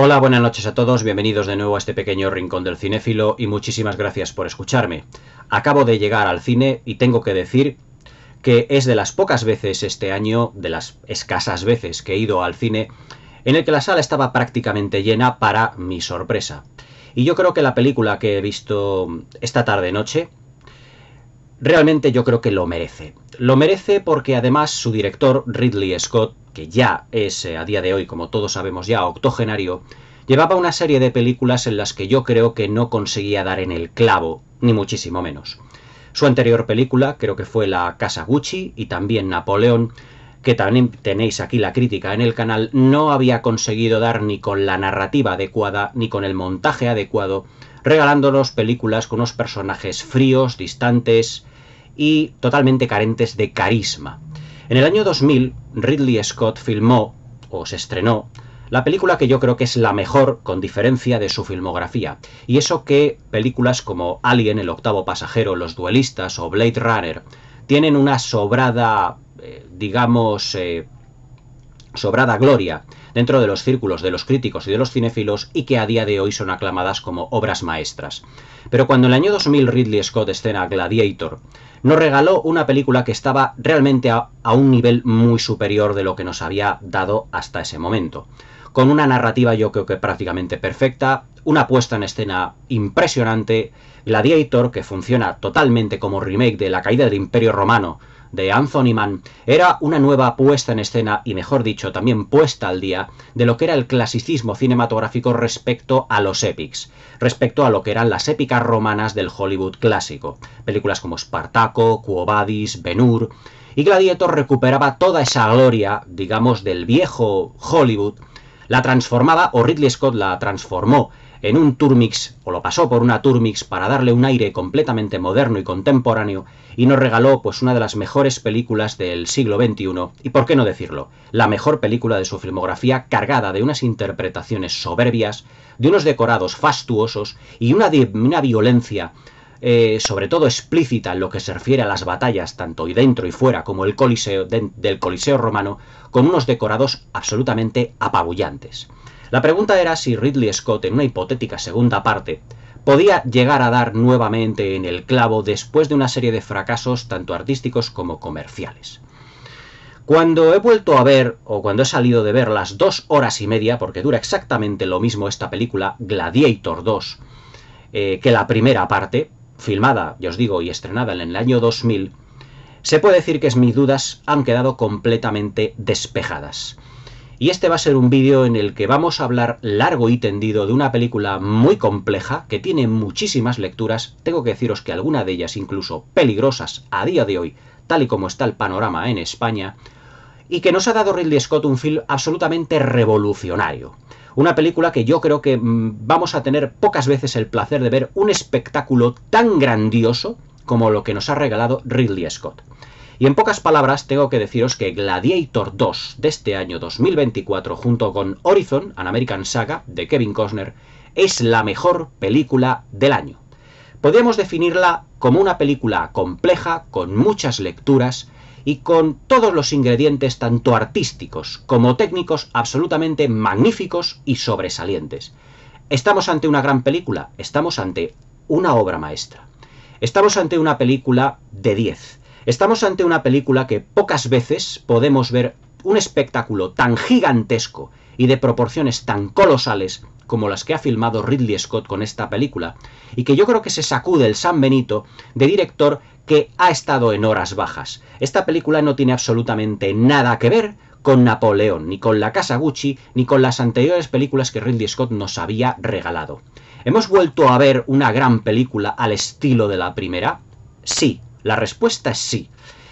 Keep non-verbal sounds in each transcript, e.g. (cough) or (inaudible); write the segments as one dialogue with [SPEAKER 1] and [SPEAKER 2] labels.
[SPEAKER 1] Hola, buenas noches a todos, bienvenidos de nuevo a este pequeño rincón del cinéfilo y muchísimas gracias por escucharme. Acabo de llegar al cine y tengo que decir que es de las pocas veces este año, de las escasas veces que he ido al cine, en el que la sala estaba prácticamente llena para mi sorpresa. Y yo creo que la película que he visto esta tarde noche realmente yo creo que lo merece. Lo merece porque además su director, Ridley Scott, que ya es eh, a día de hoy, como todos sabemos ya, octogenario, llevaba una serie de películas en las que yo creo que no conseguía dar en el clavo, ni muchísimo menos. Su anterior película, creo que fue La Casa Gucci y también Napoleón, que también tenéis aquí la crítica en el canal, no había conseguido dar ni con la narrativa adecuada, ni con el montaje adecuado, regalándonos películas con unos personajes fríos, distantes y totalmente carentes de carisma. En el año 2000, Ridley Scott filmó, o se estrenó, la película que yo creo que es la mejor con diferencia de su filmografía. Y eso que películas como Alien, El Octavo Pasajero, Los Duelistas o Blade Runner tienen una sobrada, eh, digamos, eh, sobrada gloria dentro de los círculos de los críticos y de los cinéfilos y que a día de hoy son aclamadas como obras maestras. Pero cuando en el año 2000 Ridley Scott escena Gladiator, nos regaló una película que estaba realmente a, a un nivel muy superior de lo que nos había dado hasta ese momento. Con una narrativa yo creo que prácticamente perfecta, una puesta en escena impresionante, Gladiator que funciona totalmente como remake de La caída del Imperio Romano, de Anthony Mann era una nueva puesta en escena y mejor dicho también puesta al día de lo que era el clasicismo cinematográfico respecto a los epics, respecto a lo que eran las épicas romanas del Hollywood clásico, películas como Spartaco, Quo Vadis, Ben Hur, y Gladiator recuperaba toda esa gloria, digamos, del viejo Hollywood, la transformaba, o Ridley Scott la transformó en un Turmix, o lo pasó por una Turmix para darle un aire completamente moderno y contemporáneo, y nos regaló pues una de las mejores películas del siglo XXI, y por qué no decirlo, la mejor película de su filmografía cargada de unas interpretaciones soberbias, de unos decorados fastuosos y una, violencia eh, sobre todo explícita en lo que se refiere a las batallas, tanto y dentro y fuera, como el coliseo del Coliseo romano, con unos decorados absolutamente apabullantes. La pregunta era si Ridley Scott, en una hipotética segunda parte, podía llegar a dar nuevamente en el clavo después de una serie de fracasos tanto artísticos como comerciales. Cuando he vuelto a ver, o cuando he salido de ver las dos horas y media, porque dura exactamente lo mismo esta película, Gladiator 2, eh, que la primera parte, filmada, ya os digo, y estrenada en el año 2000, se puede decir que mis dudas han quedado completamente despejadas. Y este va a ser un vídeo en el que vamos a hablar largo y tendido de una película muy compleja que tiene muchísimas lecturas, tengo que deciros que alguna de ellas incluso peligrosas a día de hoy, tal y como está el panorama en España, y que nos ha dado Ridley Scott un film absolutamente revolucionario. Una película que yo creo que mm, vamos a tener pocas veces el placer de ver un espectáculo tan grandioso como lo que nos ha regalado Ridley Scott. Y en pocas palabras tengo que deciros que Gladiator 2 de este año 2024 junto con Horizon, An American Saga, de Kevin Costner, es la mejor película del año. Podríamos definirla como una película compleja, con muchas lecturas y con todos los ingredientes tanto artísticos como técnicos absolutamente magníficos y sobresalientes. Estamos ante una gran película, estamos ante una obra maestra. Estamos ante una película de 10, Estamos ante una película que pocas veces podemos ver un espectáculo tan gigantesco y de proporciones tan colosales como las que ha filmado Ridley Scott con esta película, y que yo creo que se sacude el San Benito de director que ha estado en horas bajas. Esta película no tiene absolutamente nada que ver con Napoleón, ni con la Casa Gucci, ni con las anteriores películas que Ridley Scott nos había regalado. ¿Hemos vuelto a ver una gran película al estilo de la primera? Sí, la respuesta es sí.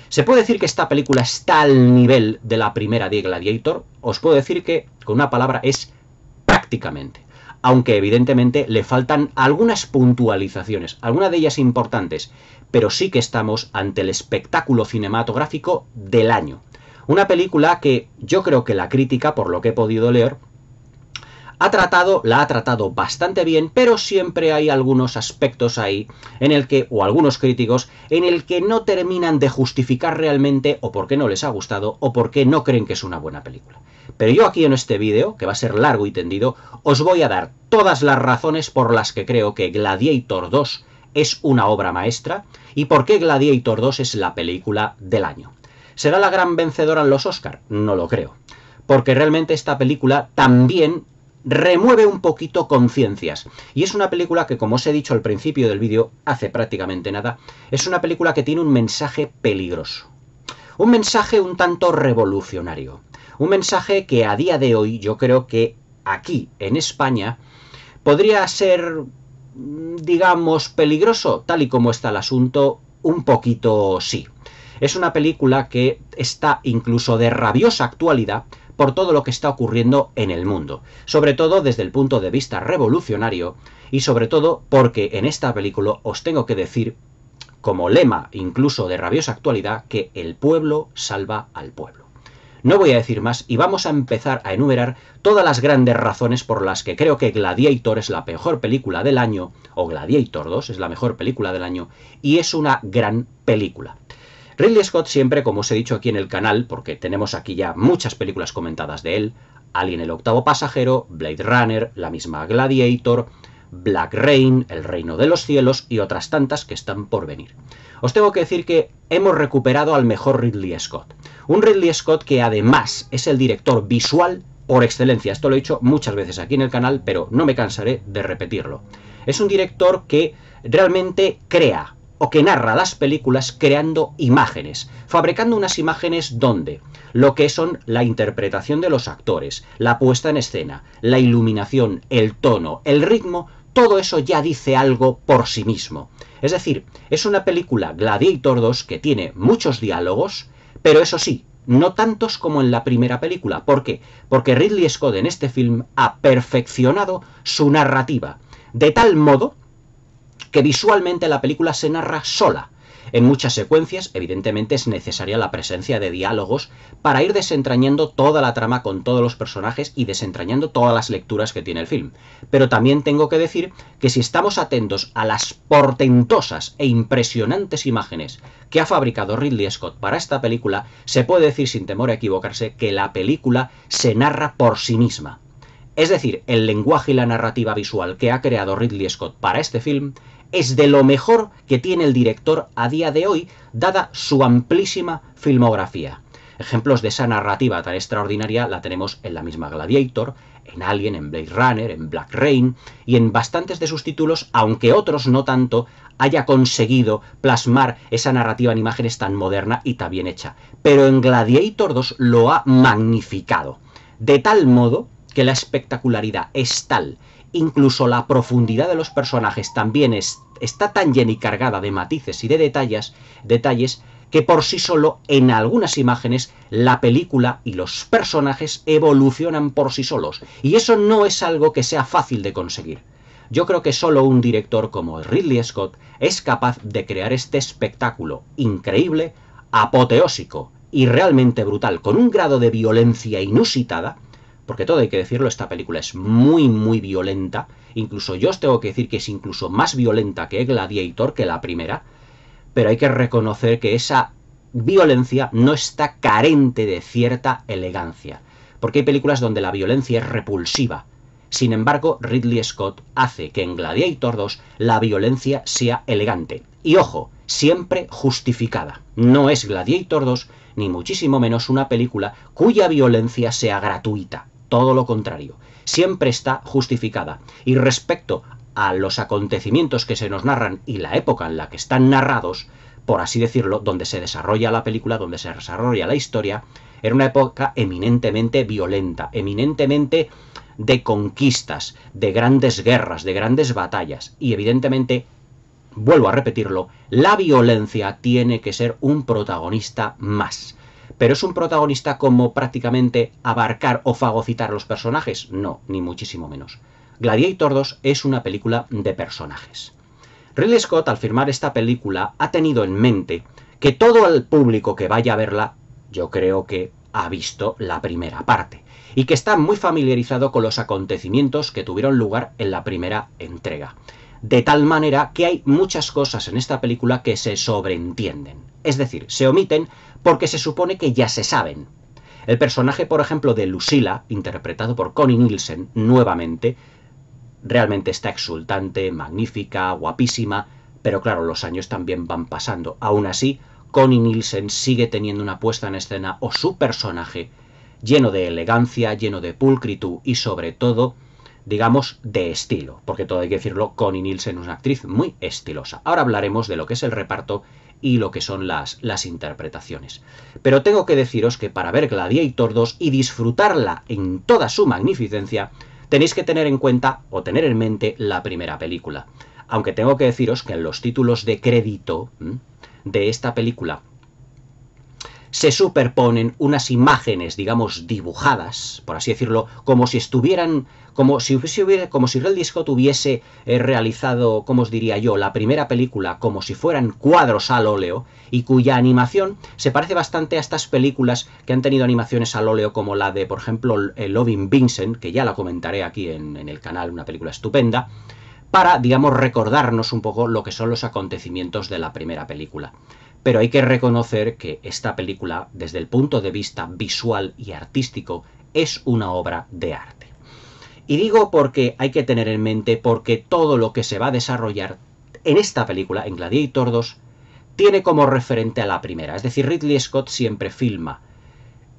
[SPEAKER 1] Se puede decir que esta película está al nivel de la primera de Gladiator. Os puedo decir que, con una palabra, es prácticamente. Aunque evidentemente le faltan algunas puntualizaciones, algunas de ellas importantes, pero sí que estamos ante el espectáculo cinematográfico del año. Una película que yo creo que la crítica, por lo que he podido leer, ha tratado, la ha tratado bastante bien, pero siempre hay algunos aspectos ahí en el que, o algunos críticos, en el que no terminan de justificar realmente o por qué no les ha gustado o por qué no creen que es una buena película. Pero yo aquí en este vídeo, que va a ser largo y tendido, os voy a dar todas las razones por las que creo que Gladiator 2 es una obra maestra y por qué Gladiator 2 es la película del año. ¿Será la gran vencedora en los Oscar? No lo creo. Porque realmente esta película también remueve un poquito conciencias. Y es una película que, como os he dicho al principio del vídeo, hace prácticamente nada, es una película que tiene un mensaje peligroso. Un mensaje un tanto revolucionario. Un mensaje que a día de hoy yo creo que aquí, en España, podría ser, digamos, peligroso, tal y como está el asunto, un poquito sí. Es una película que está incluso de rabiosa actualidad, por todo lo que está ocurriendo en el mundo, sobre todo desde el punto de vista revolucionario y sobre todo porque en esta película os tengo que decir, como lema incluso de rabiosa actualidad, que el pueblo salva al pueblo. No voy a decir más y vamos a empezar a enumerar todas las grandes razones por las que creo que Gladiator es la mejor película del año, o Gladiator 2 es la mejor película del año, y es una gran película. Ridley Scott siempre, como os he dicho aquí en el canal, porque tenemos aquí ya muchas películas comentadas de él, Alien el octavo pasajero, Blade Runner, la misma Gladiator, Black Rain, El Reino de los Cielos y otras tantas que están por venir. Os tengo que decir que hemos recuperado al mejor Ridley Scott. Un Ridley Scott que además es el director visual por excelencia. Esto lo he dicho muchas veces aquí en el canal, pero no me cansaré de repetirlo. Es un director que realmente crea, o que narra las películas creando imágenes, fabricando unas imágenes donde lo que son la interpretación de los actores, la puesta en escena, la iluminación, el tono, el ritmo, todo eso ya dice algo por sí mismo. Es decir, es una película Gladiator 2 que tiene muchos diálogos, pero eso sí, no tantos como en la primera película. ¿Por qué? Porque Ridley Scott en este film ha perfeccionado su narrativa, de tal modo que visualmente la película se narra sola. En muchas secuencias, evidentemente, es necesaria la presencia de diálogos para ir desentrañando toda la trama con todos los personajes y desentrañando todas las lecturas que tiene el film. Pero también tengo que decir que si estamos atentos a las portentosas e impresionantes imágenes que ha fabricado Ridley Scott para esta película, se puede decir sin temor a equivocarse que la película se narra por sí misma. Es decir, el lenguaje y la narrativa visual que ha creado Ridley Scott para este film es de lo mejor que tiene el director a día de hoy, dada su amplísima filmografía. Ejemplos de esa narrativa tan extraordinaria la tenemos en la misma Gladiator, en Alien, en Blade Runner, en Black Rain y en bastantes de sus títulos, aunque otros no tanto, haya conseguido plasmar esa narrativa en imágenes tan moderna y tan bien hecha. Pero en Gladiator 2 lo ha magnificado. De tal modo que la espectacularidad es tal incluso la profundidad de los personajes también es, está tan llena y cargada de matices y de detalles, detalles que por sí solo en algunas imágenes la película y los personajes evolucionan por sí solos. Y eso no es algo que sea fácil de conseguir. Yo creo que solo un director como Ridley Scott es capaz de crear este espectáculo increíble, apoteósico y realmente brutal, con un grado de violencia inusitada, porque todo hay que decirlo, esta película es muy, muy violenta. Incluso yo os tengo que decir que es incluso más violenta que Gladiator, que la primera. Pero hay que reconocer que esa violencia no está carente de cierta elegancia. Porque hay películas donde la violencia es repulsiva. Sin embargo, Ridley Scott hace que en Gladiator 2 la violencia sea elegante. Y ojo, siempre justificada. No es Gladiator 2, ni muchísimo menos una película cuya violencia sea gratuita todo lo contrario, siempre está justificada. Y respecto a los acontecimientos que se nos narran y la época en la que están narrados, por así decirlo, donde se desarrolla la película, donde se desarrolla la historia, era una época eminentemente violenta, eminentemente de conquistas, de grandes guerras, de grandes batallas. Y evidentemente, vuelvo a repetirlo, la violencia tiene que ser un protagonista más. Pero es un protagonista como prácticamente abarcar o fagocitar los personajes. No, ni muchísimo menos. Gladiator 2 es una película de personajes. Ridley Scott, al firmar esta película, ha tenido en mente que todo el público que vaya a verla, yo creo que ha visto la primera parte, y que está muy familiarizado con los acontecimientos que tuvieron lugar en la primera entrega. De tal manera que hay muchas cosas en esta película que se sobreentienden, es decir, se omiten porque se supone que ya se saben. El personaje, por ejemplo, de Lucila, interpretado por Connie Nielsen nuevamente, realmente está exultante, magnífica, guapísima, pero claro, los años también van pasando. Aún así, Connie Nielsen sigue teniendo una puesta en escena o su personaje lleno de elegancia, lleno de pulcritud y sobre todo, digamos, de estilo, porque todo hay que decirlo, Connie Nielsen es una actriz muy estilosa. Ahora hablaremos de lo que es el reparto y lo que son las, las interpretaciones. Pero tengo que deciros que para ver Gladiator 2 y disfrutarla en toda su magnificencia, tenéis que tener en cuenta o tener en mente la primera película. Aunque tengo que deciros que en los títulos de crédito de esta película se superponen unas imágenes, digamos, dibujadas, por así decirlo, como si estuvieran, como si hubiera, como si Real Disco tuviese eh, realizado, como os diría yo, la primera película como si fueran cuadros al óleo y cuya animación se parece bastante a estas películas que han tenido animaciones al óleo como la de, por ejemplo, Loving Vincent, que ya la comentaré aquí en el canal, una película estupenda, para, digamos, recordarnos un poco lo que son los acontecimientos de la primera película pero hay que reconocer que esta película, desde el punto de vista visual y artístico, es una obra de arte. Y digo porque hay que tener en mente porque todo lo que se va a desarrollar en esta película, en Gladiator 2, tiene como referente a la primera. Es decir, Ridley Scott siempre filma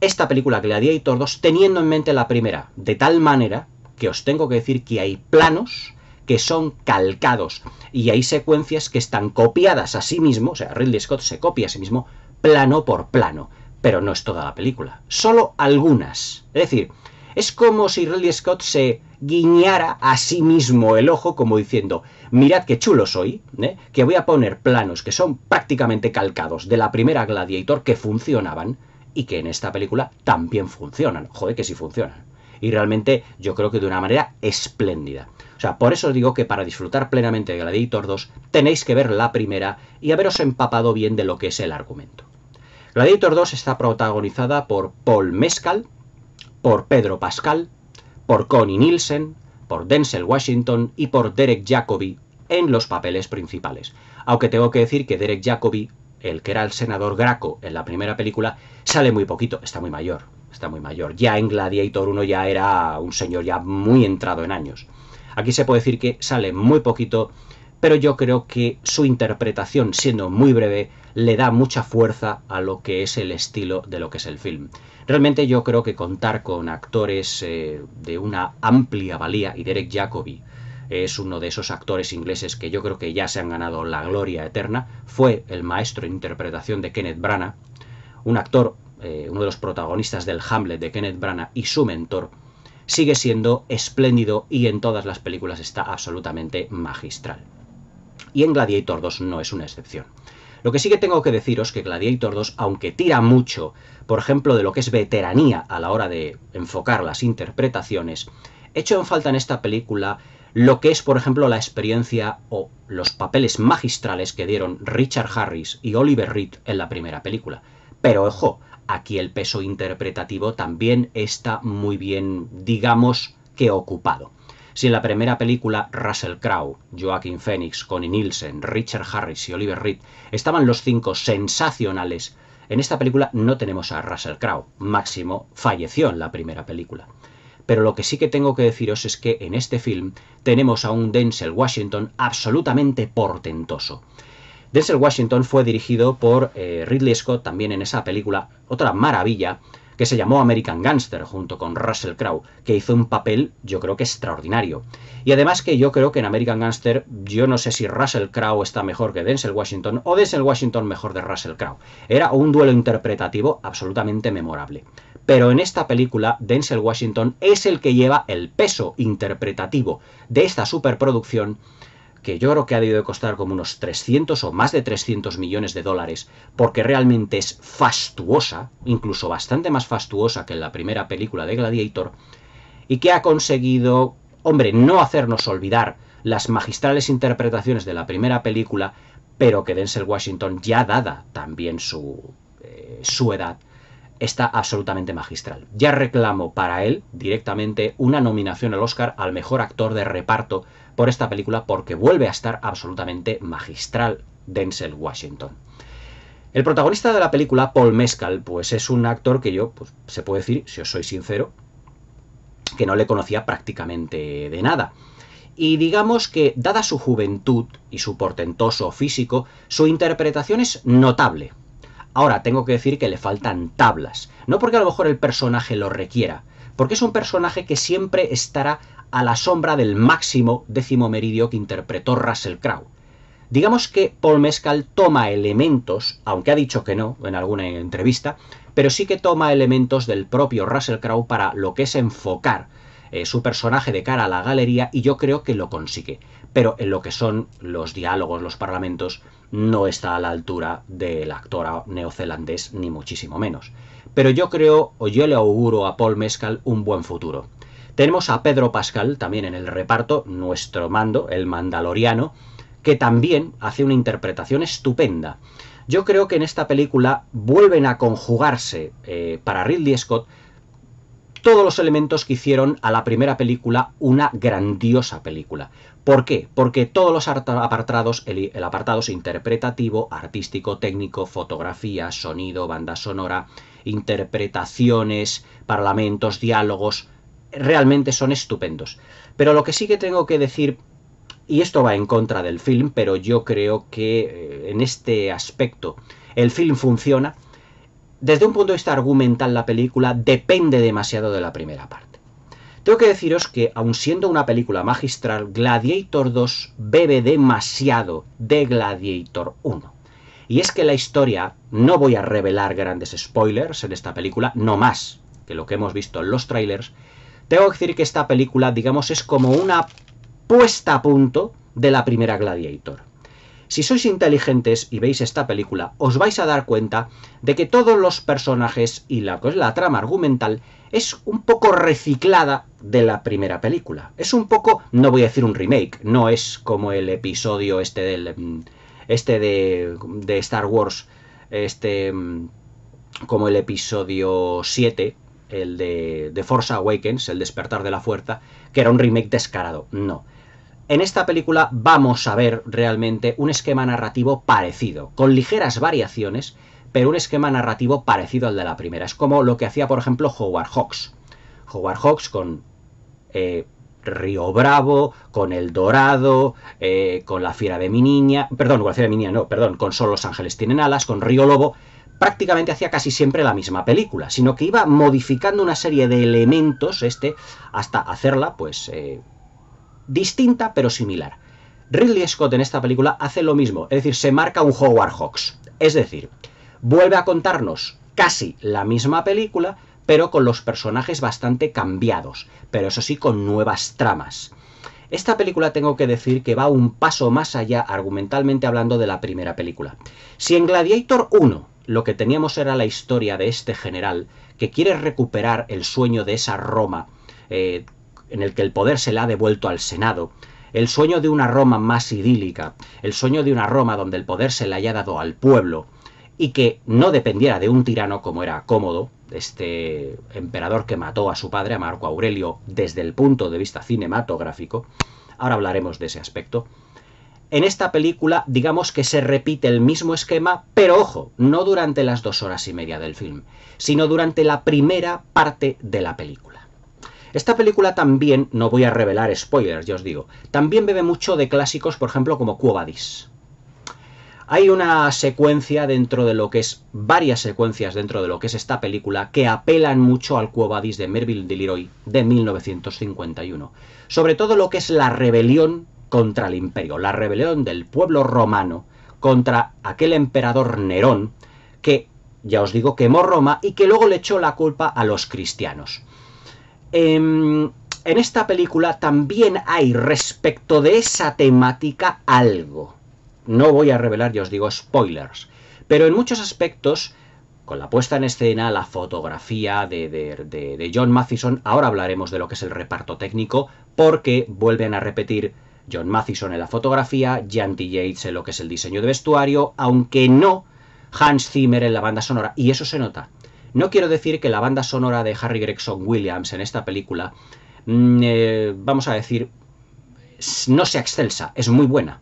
[SPEAKER 1] esta película Gladiator 2 teniendo en mente la primera, de tal manera que os tengo que decir que hay planos que son calcados. Y hay secuencias que están copiadas a sí mismo, o sea, Ridley Scott se copia a sí mismo plano por plano, pero no es toda la película, solo algunas. Es decir, es como si Ridley Scott se guiñara a sí mismo el ojo como diciendo, mirad qué chulo soy, ¿eh? que voy a poner planos que son prácticamente calcados de la primera Gladiator que funcionaban y que en esta película también funcionan. Joder, que sí funcionan y realmente yo creo que de una manera espléndida. O sea, por eso os digo que para disfrutar plenamente de Gladiator 2 tenéis que ver la primera y haberos empapado bien de lo que es el argumento. Gladiator 2 está protagonizada por Paul Mescal, por Pedro Pascal, por Connie Nielsen, por Denzel Washington y por Derek Jacobi en los papeles principales. Aunque tengo que decir que Derek Jacobi, el que era el senador Graco en la primera película, sale muy poquito, está muy mayor, está muy mayor. Ya en Gladiator 1 ya era un señor ya muy entrado en años. Aquí se puede decir que sale muy poquito, pero yo creo que su interpretación, siendo muy breve, le da mucha fuerza a lo que es el estilo de lo que es el film. Realmente yo creo que contar con actores eh, de una amplia valía y Derek Jacobi es uno de esos actores ingleses que yo creo que ya se han ganado la gloria eterna, fue el maestro en interpretación de Kenneth Branagh, un actor eh, uno de los protagonistas del Hamlet de Kenneth Branagh y su mentor, sigue siendo espléndido y en todas las películas está absolutamente magistral. Y en Gladiator 2 no es una excepción. Lo que sí que tengo que deciros que Gladiator 2, aunque tira mucho, por ejemplo, de lo que es veteranía a la hora de enfocar las interpretaciones, echo en falta en esta película lo que es, por ejemplo, la experiencia o los papeles magistrales que dieron Richard Harris y Oliver Reed en la primera película. Pero ojo, Aquí el peso interpretativo también está muy bien, digamos, que ocupado. Si en la primera película Russell Crowe, Joaquin Phoenix, Connie Nielsen, Richard Harris y Oliver Reed estaban los cinco sensacionales, en esta película no tenemos a Russell Crowe. Máximo falleció en la primera película. Pero lo que sí que tengo que deciros es que en este film tenemos a un Denzel Washington absolutamente portentoso. Denzel Washington fue dirigido por eh, Ridley Scott también en esa película, otra maravilla, que se llamó American Gangster junto con Russell Crowe, que hizo un papel yo creo que extraordinario. Y además que yo creo que en American Gangster yo no sé si Russell Crowe está mejor que Denzel Washington o Denzel Washington mejor de Russell Crowe. Era un duelo interpretativo absolutamente memorable. Pero en esta película Denzel Washington es el que lleva el peso interpretativo de esta superproducción que yo creo que ha debido costar como unos 300 o más de 300 millones de dólares, porque realmente es fastuosa, incluso bastante más fastuosa que en la primera película de Gladiator, y que ha conseguido, hombre, no hacernos olvidar las magistrales interpretaciones de la primera película, pero que Denzel Washington, ya dada también su, eh, su edad, está absolutamente magistral. Ya reclamo para él directamente una nominación al Oscar al mejor actor de reparto por esta película porque vuelve a estar absolutamente magistral Denzel Washington. El protagonista de la película, Paul Mescal, pues es un actor que yo, pues, se puede decir, si os soy sincero, que no le conocía prácticamente de nada. Y digamos que, dada su juventud y su portentoso físico, su interpretación es notable, Ahora, tengo que decir que le faltan tablas. No porque a lo mejor el personaje lo requiera, porque es un personaje que siempre estará a la sombra del máximo décimo meridio que interpretó Russell Crowe. Digamos que Paul Mescal toma elementos, aunque ha dicho que no en alguna entrevista, pero sí que toma elementos del propio Russell Crowe para lo que es enfocar eh, su personaje de cara a la galería y yo creo que lo consigue pero en lo que son los diálogos, los parlamentos, no está a la altura del actor neozelandés, ni muchísimo menos. Pero yo creo, o yo le auguro a Paul Mescal un buen futuro. Tenemos a Pedro Pascal también en el reparto, nuestro mando, el mandaloriano, que también hace una interpretación estupenda. Yo creo que en esta película vuelven a conjugarse eh, para Ridley Scott todos los elementos que hicieron a la primera película una grandiosa película. ¿Por qué? Porque todos los apartados, el, apartado es interpretativo, artístico, técnico, fotografía, sonido, banda sonora, interpretaciones, parlamentos, diálogos, realmente son estupendos. Pero lo que sí que tengo que decir, y esto va en contra del film, pero yo creo que eh, en este aspecto el film funciona, desde un punto de vista argumental la película depende demasiado de la primera parte. Tengo que deciros que, aun siendo una película magistral, Gladiator 2 bebe demasiado de Gladiator 1. Y es que la historia, no voy a revelar grandes spoilers en esta película, no más que lo que hemos visto en los trailers, tengo que decir que esta película, digamos, es como una puesta a punto de la primera Gladiator. Si sois inteligentes y veis esta película, os vais a dar cuenta de que todos los personajes y pues, la, trama argumental es un poco reciclada de la primera película. Es un poco, no voy a decir un remake, no es como el episodio este del mm, este de, Star Wars, este mm, como el episodio 7, el de, de Force Awakens, el despertar de la fuerza, que era un remake descarado. No en esta película vamos a ver realmente un esquema narrativo parecido, con ligeras variaciones, pero un esquema narrativo parecido al de la primera. Es como lo que hacía, por ejemplo, Howard Hawks. Howard Hawks con eh, Río Bravo, con El Dorado, eh, con La Fiera de mi Niña, perdón, con La Fiera de mi Niña, no, perdón, con Solo los Ángeles tienen alas, con Río Lobo, prácticamente hacía casi siempre la misma película, sino que iba modificando una serie de elementos, este, hasta hacerla, pues... Eh, distinta pero similar. Ridley Scott en esta película hace lo mismo, es decir, se marca un Howard Hawks. Es decir, vuelve a contarnos casi la misma película, pero con los personajes bastante cambiados, pero eso sí con nuevas tramas. Esta película tengo que decir que va un paso más allá argumentalmente hablando de la primera película. Si en Gladiator 1 lo que teníamos era la historia de este general que quiere recuperar el sueño de esa Roma eh, en el que el poder se le ha devuelto al Senado, el sueño de una Roma más idílica, el sueño de una Roma donde el poder se le haya dado al pueblo y que no dependiera de un tirano como era cómodo, este emperador que mató a su padre, a Marco Aurelio, desde el punto de vista cinematográfico, ahora hablaremos de ese aspecto, en esta película, digamos que se repite el mismo esquema, pero ojo, no durante las dos horas y media del film, sino durante la primera parte de la película. Esta película también, no voy a revelar spoilers, ya os digo, también bebe mucho de clásicos, por ejemplo, como Cuobadis. Hay una secuencia dentro de lo que es, varias secuencias dentro de lo que es esta película que apelan mucho al Cuobadis de Merville Deliroy de 1951. Sobre todo lo que es la rebelión contra el imperio, la rebelión del pueblo romano contra aquel emperador Nerón que, ya os digo, quemó Roma y que luego le echó la culpa a los cristianos. Em, en, esta película también hay respecto de esa temática algo. No voy a revelar, ya os digo, spoilers. Pero en muchos aspectos, con la puesta en escena, la fotografía de, John Matheson, ahora hablaremos de lo que es el reparto técnico, porque vuelven a repetir John Matheson en la fotografía, Janty Yates en lo que es el diseño de vestuario, aunque no Hans Zimmer en la banda sonora. Y eso se nota. No quiero decir que la banda sonora de Harry Gregson Williams en esta película, mm, eh, vamos a decir, no sea excelsa, es muy buena,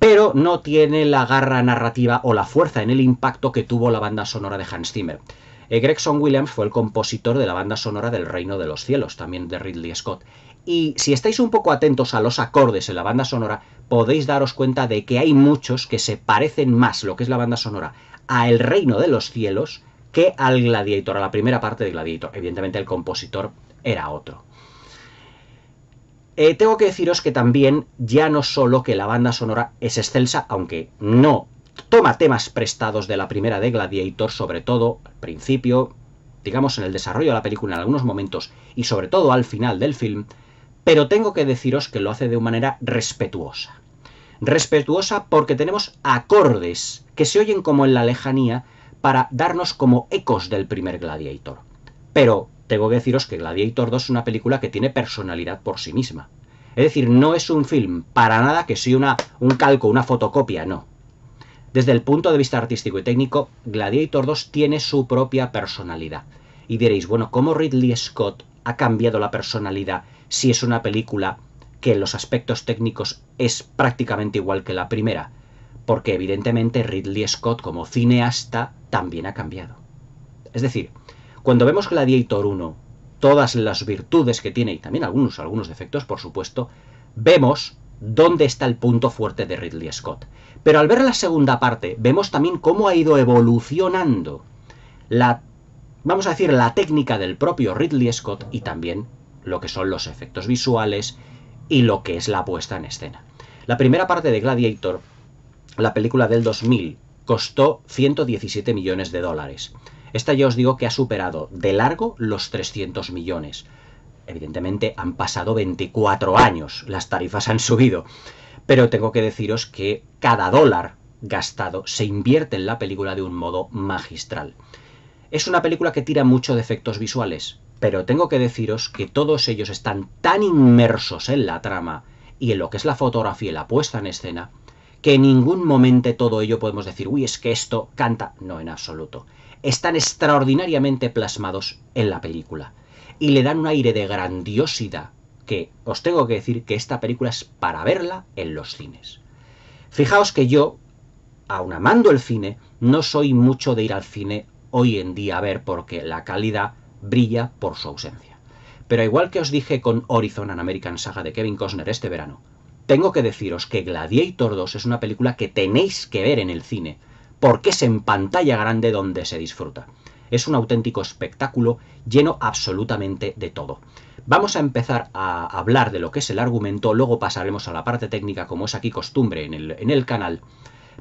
[SPEAKER 1] pero no tiene la garra narrativa o la fuerza en el impacto que tuvo la banda sonora de Hans Zimmer. Eh, Gregson Williams fue el compositor de la banda sonora del Reino de los Cielos, también de Ridley Scott. Y si estáis un poco atentos a los acordes en la banda sonora, podéis daros cuenta de que hay muchos que se parecen más lo que es la banda sonora a El Reino de los Cielos que al Gladiator, a la primera parte de Gladiator. Evidentemente el compositor era otro. Eh, tengo que deciros que también ya no solo que la banda sonora es excelsa, aunque no toma temas prestados de la primera de Gladiator, sobre todo al principio, digamos en el desarrollo de la película en algunos momentos y sobre todo al final del film, pero tengo que deciros que lo hace de una manera respetuosa. Respetuosa porque tenemos acordes que se oyen como en la lejanía para darnos como ecos del primer Gladiator. Pero tengo que deciros que Gladiator 2 es una película que tiene personalidad por sí misma. Es decir, no es un film para nada que sea una, un calco, una fotocopia, no. Desde el punto de vista artístico y técnico, Gladiator 2 tiene su propia personalidad. Y diréis, bueno, ¿cómo Ridley Scott ha cambiado la personalidad si es una película que en los aspectos técnicos es prácticamente igual que la primera? porque evidentemente Ridley Scott como cineasta también ha cambiado. Es decir, cuando vemos Gladiator 1, todas las virtudes que tiene y también algunos, algunos defectos, por supuesto, vemos dónde está el punto fuerte de Ridley Scott. Pero al ver la segunda parte, vemos también cómo ha ido evolucionando la, vamos a decir, la técnica del propio Ridley Scott y también lo que son los efectos visuales y lo que es la puesta en escena. La primera parte de Gladiator la película del 2000. Costó 117 millones de dólares. Esta ya os digo que ha superado de largo los 300 millones. Evidentemente han pasado 24 años, las tarifas han subido. Pero tengo que deciros que cada dólar gastado se invierte en la película de un modo magistral. Es una película que tira mucho de efectos visuales, pero tengo que deciros que todos ellos están tan inmersos en la trama y en lo que es la fotografía y la puesta en escena, que en ningún momento todo ello podemos decir, uy, es que esto canta. No, en absoluto. Están extraordinariamente plasmados en la película y le dan un aire de grandiosidad que os tengo que decir que esta película es para verla en los cines. Fijaos que yo, aun amando el cine, no soy mucho de ir al cine hoy en día a ver porque la calidad brilla por su ausencia. Pero igual que os dije con Horizon an American Saga de Kevin Costner este verano, tengo que deciros que Gladiator 2 es una película que tenéis que ver en el cine, porque es en pantalla grande donde se disfruta. Es un auténtico espectáculo lleno absolutamente de todo. Vamos a empezar a hablar de lo que es el argumento, luego pasaremos a la parte técnica como es aquí costumbre en el, en el canal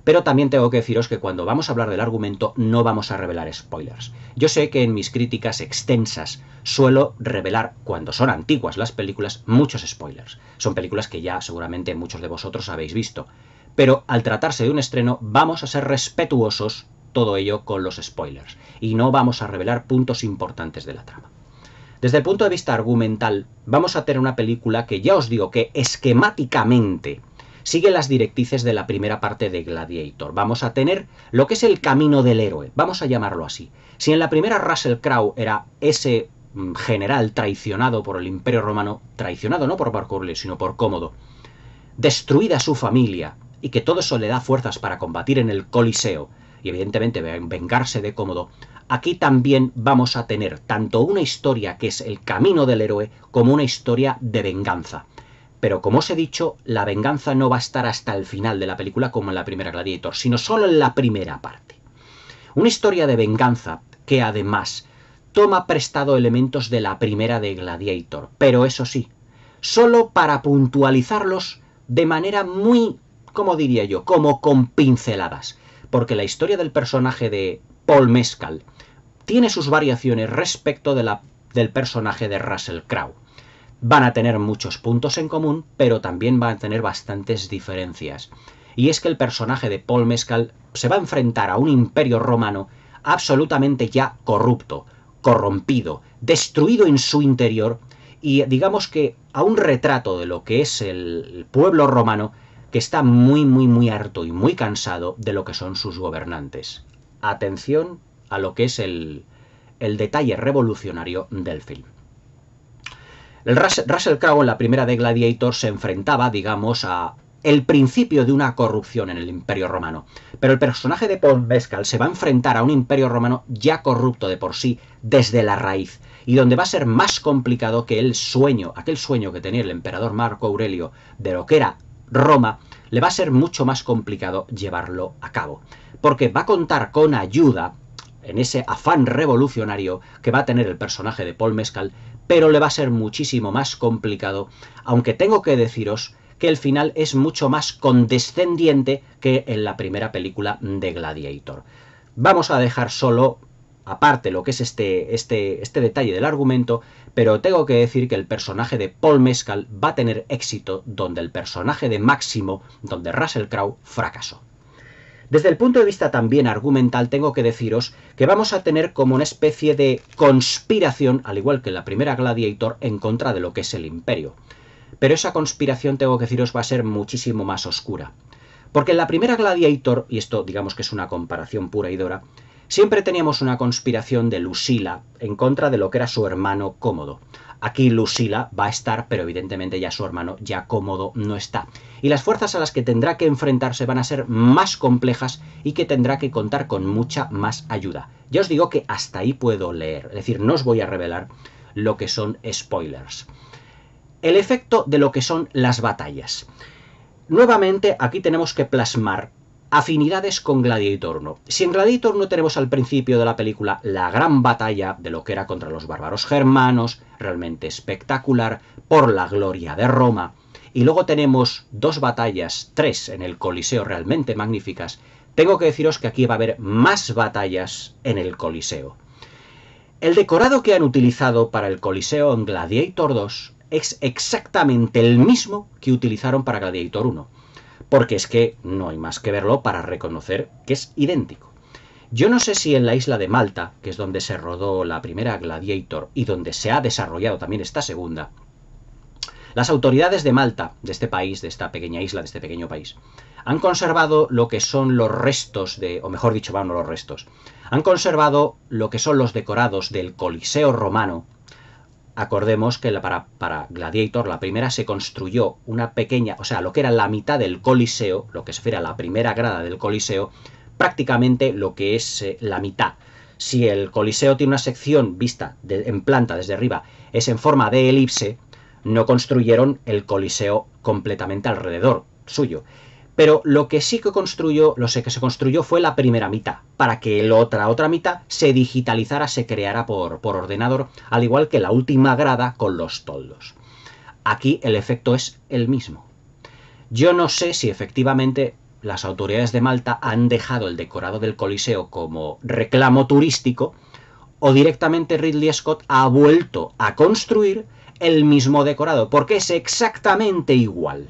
[SPEAKER 1] pero también tengo que deciros que cuando vamos a hablar del argumento no vamos a revelar spoilers. Yo sé que en mis críticas extensas suelo revelar, cuando son antiguas las películas, muchos spoilers. Son películas que ya seguramente muchos de vosotros habéis visto. Pero al tratarse de un estreno vamos a ser respetuosos todo ello con los spoilers y no vamos a revelar puntos importantes de la trama. Desde el punto de vista argumental, vamos a tener una película que ya os digo que esquemáticamente sigue las directrices de la primera parte de Gladiator. Vamos a tener lo que es el camino del héroe, vamos a llamarlo así. Si en la primera Russell Crowe era ese mm, general traicionado por el Imperio Romano, traicionado no por Marco sino por Cómodo, destruida su familia y que todo eso le da fuerzas para combatir en el Coliseo y evidentemente vengarse de Cómodo, aquí también vamos a tener tanto una historia que es el camino del héroe como una historia de venganza. Pero como os he dicho, la venganza no va a estar hasta el final de la película como en la primera Gladiator, sino solo en la primera parte. Una historia de venganza que además toma prestado elementos de la primera de Gladiator, pero eso sí, solo para puntualizarlos de manera muy, como diría yo, como con pinceladas, porque la historia del personaje de Paul Mescal tiene sus variaciones respecto de la, del personaje de Russell Crowe van a tener muchos puntos en común, pero también van a tener bastantes diferencias. Y es que el personaje de Paul Mescal se va a enfrentar a un imperio romano absolutamente ya corrupto, corrompido, destruido en su interior y digamos que a un retrato de lo que es el pueblo romano que está muy muy muy harto y muy cansado de lo que son sus gobernantes. Atención a lo que es el, el detalle revolucionario del film. Russell, Russell Crowe en la primera de Gladiator se enfrentaba, digamos, a el principio de una corrupción en el Imperio Romano. Pero el personaje de Paul Mescal se va a enfrentar a un Imperio Romano ya corrupto de por sí desde la raíz y donde va a ser más complicado que el sueño, aquel sueño que tenía el emperador Marco Aurelio de lo que era Roma, le va a ser mucho más complicado llevarlo a cabo. Porque va a contar con ayuda en ese afán revolucionario que va a tener el personaje de Paul Mescal pero le va a ser muchísimo más complicado, aunque tengo que deciros que el final es mucho más condescendiente que en la primera película de Gladiator. Vamos a dejar solo aparte lo que es este, este, este detalle del argumento, pero tengo que decir que el personaje de Paul Mescal va a tener éxito donde el personaje de Máximo, donde Russell Crowe, fracasó. Desde el punto de vista también argumental, tengo que deciros que vamos a tener como una especie de conspiración, al igual que en la primera Gladiator, en contra de lo que es el imperio. Pero esa conspiración, tengo que deciros, va a ser muchísimo más oscura. Porque en la primera Gladiator, y esto digamos que es una comparación pura y dura, siempre teníamos una conspiración de Lucila en contra de lo que era su hermano Cómodo. Aquí Lucila va a estar, pero evidentemente ya su hermano, ya cómodo, no está. Y las fuerzas a las que tendrá que enfrentarse van a ser más complejas y que tendrá que contar con mucha más ayuda. Ya os digo que hasta ahí puedo leer, es decir, no os voy a revelar lo que son spoilers. El efecto de lo que son las batallas. Nuevamente aquí tenemos que plasmar afinidades con Gladiator 1. Si en Gladiator 1 tenemos al principio de la película la gran batalla de lo que era contra los bárbaros germanos, realmente espectacular, por la gloria de Roma, y luego tenemos dos batallas, tres en el Coliseo realmente magníficas, tengo que deciros que aquí va a haber más batallas en el Coliseo. El decorado que han utilizado para el Coliseo en Gladiator 2 es exactamente el mismo que utilizaron para Gladiator 1 porque es que no hay más que verlo para reconocer que es idéntico. Yo no sé si en la isla de Malta, que es donde se rodó la primera Gladiator y donde se ha desarrollado también esta segunda, las autoridades de Malta, de este país, de esta pequeña isla, de este pequeño país, han conservado lo que son los restos de, o mejor dicho, bueno, los restos, han conservado lo que son los decorados del Coliseo romano acordemos que la, para, para, Gladiator, la primera, se construyó una pequeña, o sea, lo que era la mitad del Coliseo, lo que se refiere a la primera grada del Coliseo, prácticamente lo que es eh, la mitad. Si el Coliseo tiene una sección vista en planta desde arriba, es en forma de elipse, no construyeron el Coliseo completamente alrededor suyo. Pero lo que sí que construyó, lo sé que se construyó fue la primera mitad, para que la otra, otra mitad se digitalizara, se creara por, por ordenador, al igual que la última grada con los toldos. Aquí el efecto es el mismo. Yo no sé si efectivamente las autoridades de Malta han dejado el decorado del Coliseo como reclamo turístico o directamente Ridley Scott ha vuelto a construir el mismo decorado, porque es exactamente igual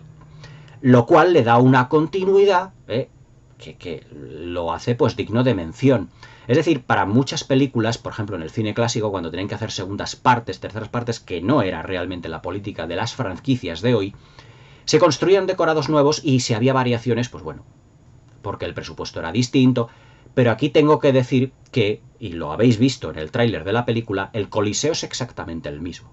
[SPEAKER 1] lo cual le da una continuidad ¿eh? que, lo hace pues digno de mención. Es decir, para muchas películas, por ejemplo en el cine clásico, cuando tenían que hacer segundas partes, terceras partes, que no era realmente la política de las franquicias de hoy, se construían decorados nuevos y si había variaciones, pues bueno, porque el presupuesto era distinto. Pero aquí tengo que decir que, y lo habéis visto en el tráiler de la película, el Coliseo es exactamente el mismo.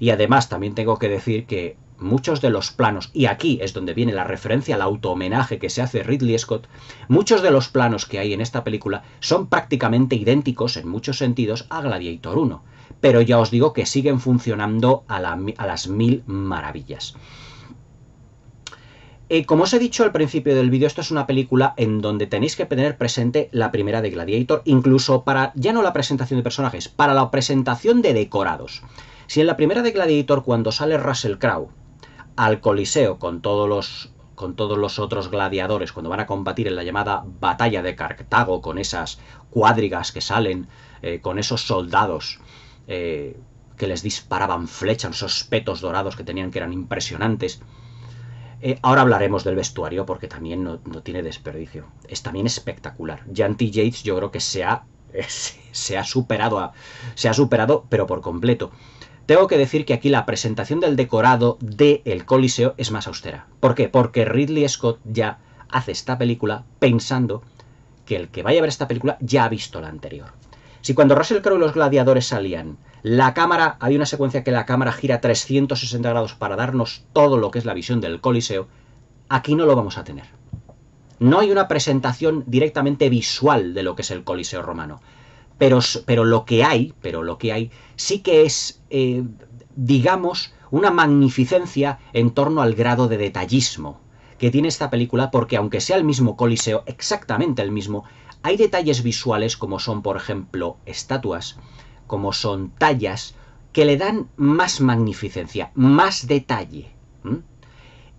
[SPEAKER 1] Y además también tengo que decir que muchos de los planos, y aquí es donde viene la referencia al auto-homenaje que se hace Ridley Scott, muchos de los planos que hay en esta película son prácticamente idénticos en muchos sentidos a Gladiator 1, pero ya os digo que siguen funcionando a, las mil maravillas. Eh, como os he dicho al principio del vídeo, esta es una película en donde tenéis que tener presente la primera de Gladiator, incluso para ya no la presentación de personajes, para la presentación de decorados. Si en la primera de Gladiator, cuando sale Russell Crowe, al Coliseo con todos los con todos los otros gladiadores cuando van a combatir en la llamada batalla de Cartago con esas cuadrigas que salen eh, con esos soldados eh, que les disparaban flechas esos petos dorados que tenían que eran impresionantes eh, ahora hablaremos del vestuario porque también no, tiene desperdicio es también espectacular Yanti Yates yo creo que se ha (laughs) se ha superado se ha superado pero por completo tengo que decir que aquí la presentación del decorado de Coliseo es más austera. ¿Por qué? Porque Ridley Scott ya hace esta película pensando que el que vaya a ver esta película ya ha visto la anterior. Si cuando Russell Crowe y los gladiadores salían, la cámara, hay una secuencia que la cámara gira 360 grados para darnos todo lo que es la visión del Coliseo, aquí no lo vamos a tener. No hay una presentación directamente visual de lo que es el Coliseo romano pero, lo que hay, pero lo que hay, sí que es, eh, digamos, una magnificencia en torno al grado de detallismo que tiene esta película, porque aunque sea el mismo Coliseo, exactamente el mismo, hay detalles visuales como son, por ejemplo, estatuas, como son tallas, que le dan más magnificencia, más detalle.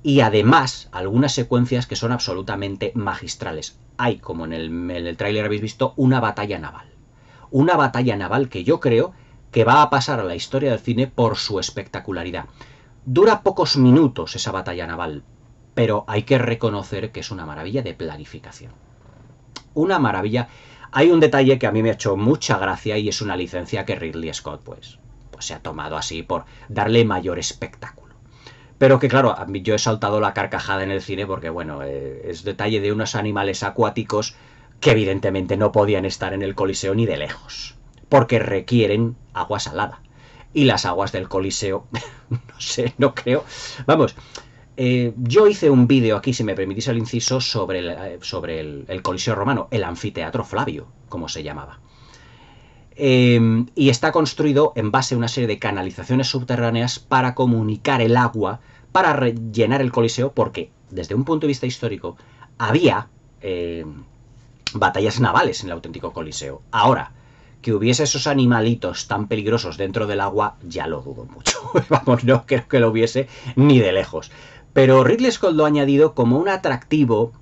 [SPEAKER 1] Y además, algunas secuencias que son absolutamente magistrales. Hay, como en el tráiler habéis visto, una batalla naval una batalla naval que yo creo que va a pasar a la historia del cine por su espectacularidad. Dura pocos minutos esa batalla naval, pero hay que reconocer que es una maravilla de planificación. Una maravilla. Hay un detalle que a mí me ha hecho mucha gracia y es una licencia que Ridley Scott pues, pues se ha tomado así por darle mayor espectáculo. Pero que claro, yo he saltado la carcajada en el cine porque bueno, eh, es detalle de unos animales acuáticos que evidentemente no podían estar en el Coliseo ni de lejos, porque requieren agua salada. Y las aguas del Coliseo, (laughs) no sé, no creo. Vamos, eh, yo hice un vídeo aquí, si me permitís el inciso, sobre, el, sobre el, Coliseo romano, el anfiteatro Flavio, como se llamaba. Em, y está construido en base a una serie de canalizaciones subterráneas para comunicar el agua, para rellenar el Coliseo, porque desde un punto de vista histórico había em, batallas navales en el auténtico Coliseo. Ahora, que hubiese esos animalitos tan peligrosos dentro del agua, ya lo dudo mucho. (laughs) Vamos, no creo que lo hubiese ni de lejos. Pero Ridley Scott lo ha añadido como un atractivo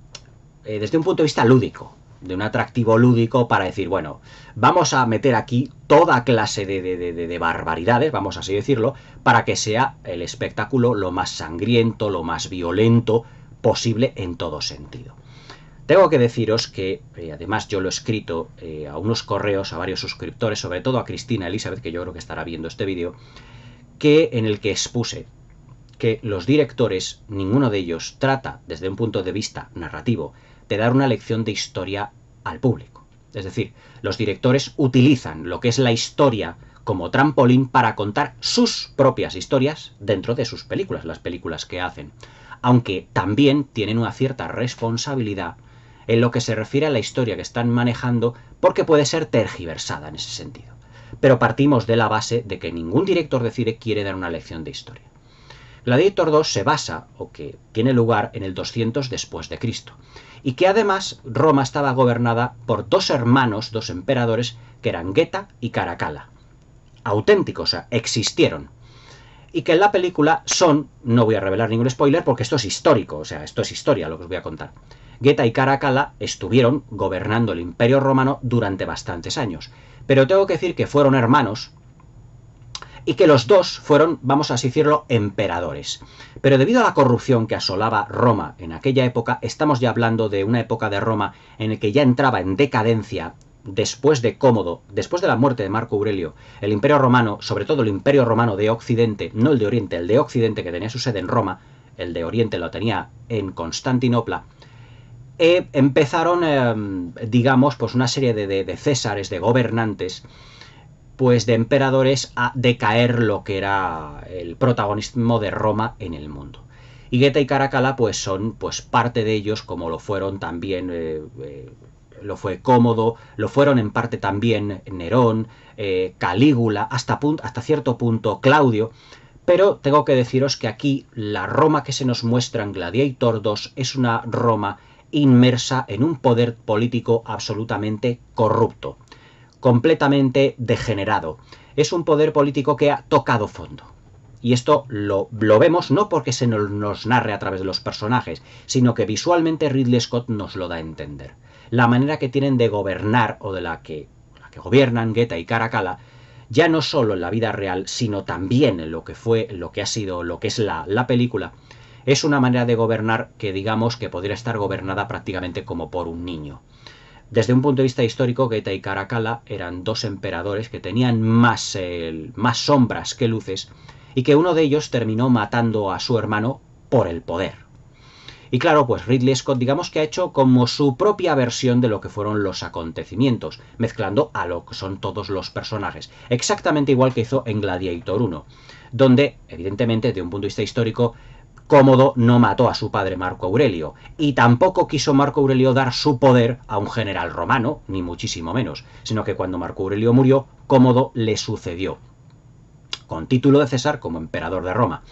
[SPEAKER 1] eh, desde un punto de vista lúdico, de un atractivo lúdico para decir, bueno, vamos a meter aquí toda clase de, de, de, de, barbaridades, vamos así decirlo, para que sea el espectáculo lo más sangriento, lo más violento posible en todo sentido. Tengo que deciros que, eh, además yo lo he escrito eh, a unos correos, a varios suscriptores, sobre todo a Cristina Elizabeth, que yo creo que estará viendo este vídeo, que en el que expuse que los directores, ninguno de ellos trata, desde un punto de vista narrativo, de dar una lección de historia al público. Es decir, los directores utilizan lo que es la historia como trampolín para contar sus propias historias dentro de sus películas, las películas que hacen. Aunque también tienen una cierta responsabilidad en lo que se refiere a la historia que están manejando porque puede ser tergiversada en ese sentido. Pero partimos de la base de que ningún director de cine quiere dar una lección de historia. Gladiator 2 se basa, o que tiene lugar, en el 200 después de Cristo, y que además Roma estaba gobernada por dos hermanos, dos emperadores, que eran Geta y Caracalla. Auténticos, o sea, existieron. Y que en la película son, no voy a revelar ningún spoiler porque esto es histórico, o sea, esto es historia lo que os voy a contar. Geta y Caracalla estuvieron gobernando el Imperio Romano durante bastantes años. Pero tengo que decir que fueron hermanos y que los dos fueron, vamos a decirlo, emperadores. Pero debido a la corrupción que asolaba Roma en aquella época, estamos ya hablando de una época de Roma en la que ya entraba en decadencia después de Cómodo, después de la muerte de Marco Aurelio, el Imperio Romano, sobre todo el Imperio Romano de Occidente, no el de Oriente, el de Occidente que tenía su sede en Roma, el de Oriente lo tenía en Constantinopla, eh, empezaron, eh, digamos, pues una serie de, de, césares, de gobernantes, pues de emperadores a decaer lo que era el protagonismo de Roma en el mundo. Y Geta y Caracalla pues son pues parte de ellos, como lo fueron también, eh, lo fue Cómodo, lo fueron en parte también Nerón, Calígula, hasta, hasta cierto punto Claudio, pero tengo que deciros que aquí la Roma que se nos muestra en Gladiator 2 es una Roma inmersa en un poder político absolutamente corrupto, completamente degenerado. Es un poder político que ha tocado fondo. Y esto lo, vemos no porque se nos, narre a través de los personajes, sino que visualmente Ridley Scott nos lo da a entender. La manera que tienen de gobernar o de la que, la que gobiernan Guetta y Caracalla ya no solo en la vida real, sino también en lo que fue, lo que ha sido, lo que es la película, es una manera de gobernar que digamos que podría estar gobernada prácticamente como por un niño. Desde un punto de vista histórico, Geta y Caracalla eran dos emperadores que tenían más, más sombras que luces y que uno de ellos terminó matando a su hermano por el poder. Y claro, pues Ridley Scott digamos que ha hecho como su propia versión de lo que fueron los acontecimientos, mezclando a lo que son todos los personajes, exactamente igual que hizo en Gladiator 1, donde evidentemente de un punto de vista histórico Cómodo no mató a su padre Marco Aurelio, y tampoco quiso Marco Aurelio dar su poder a un general romano, ni muchísimo menos, sino que cuando Marco Aurelio murió, Cómodo le sucedió, con título de César como emperador de Roma.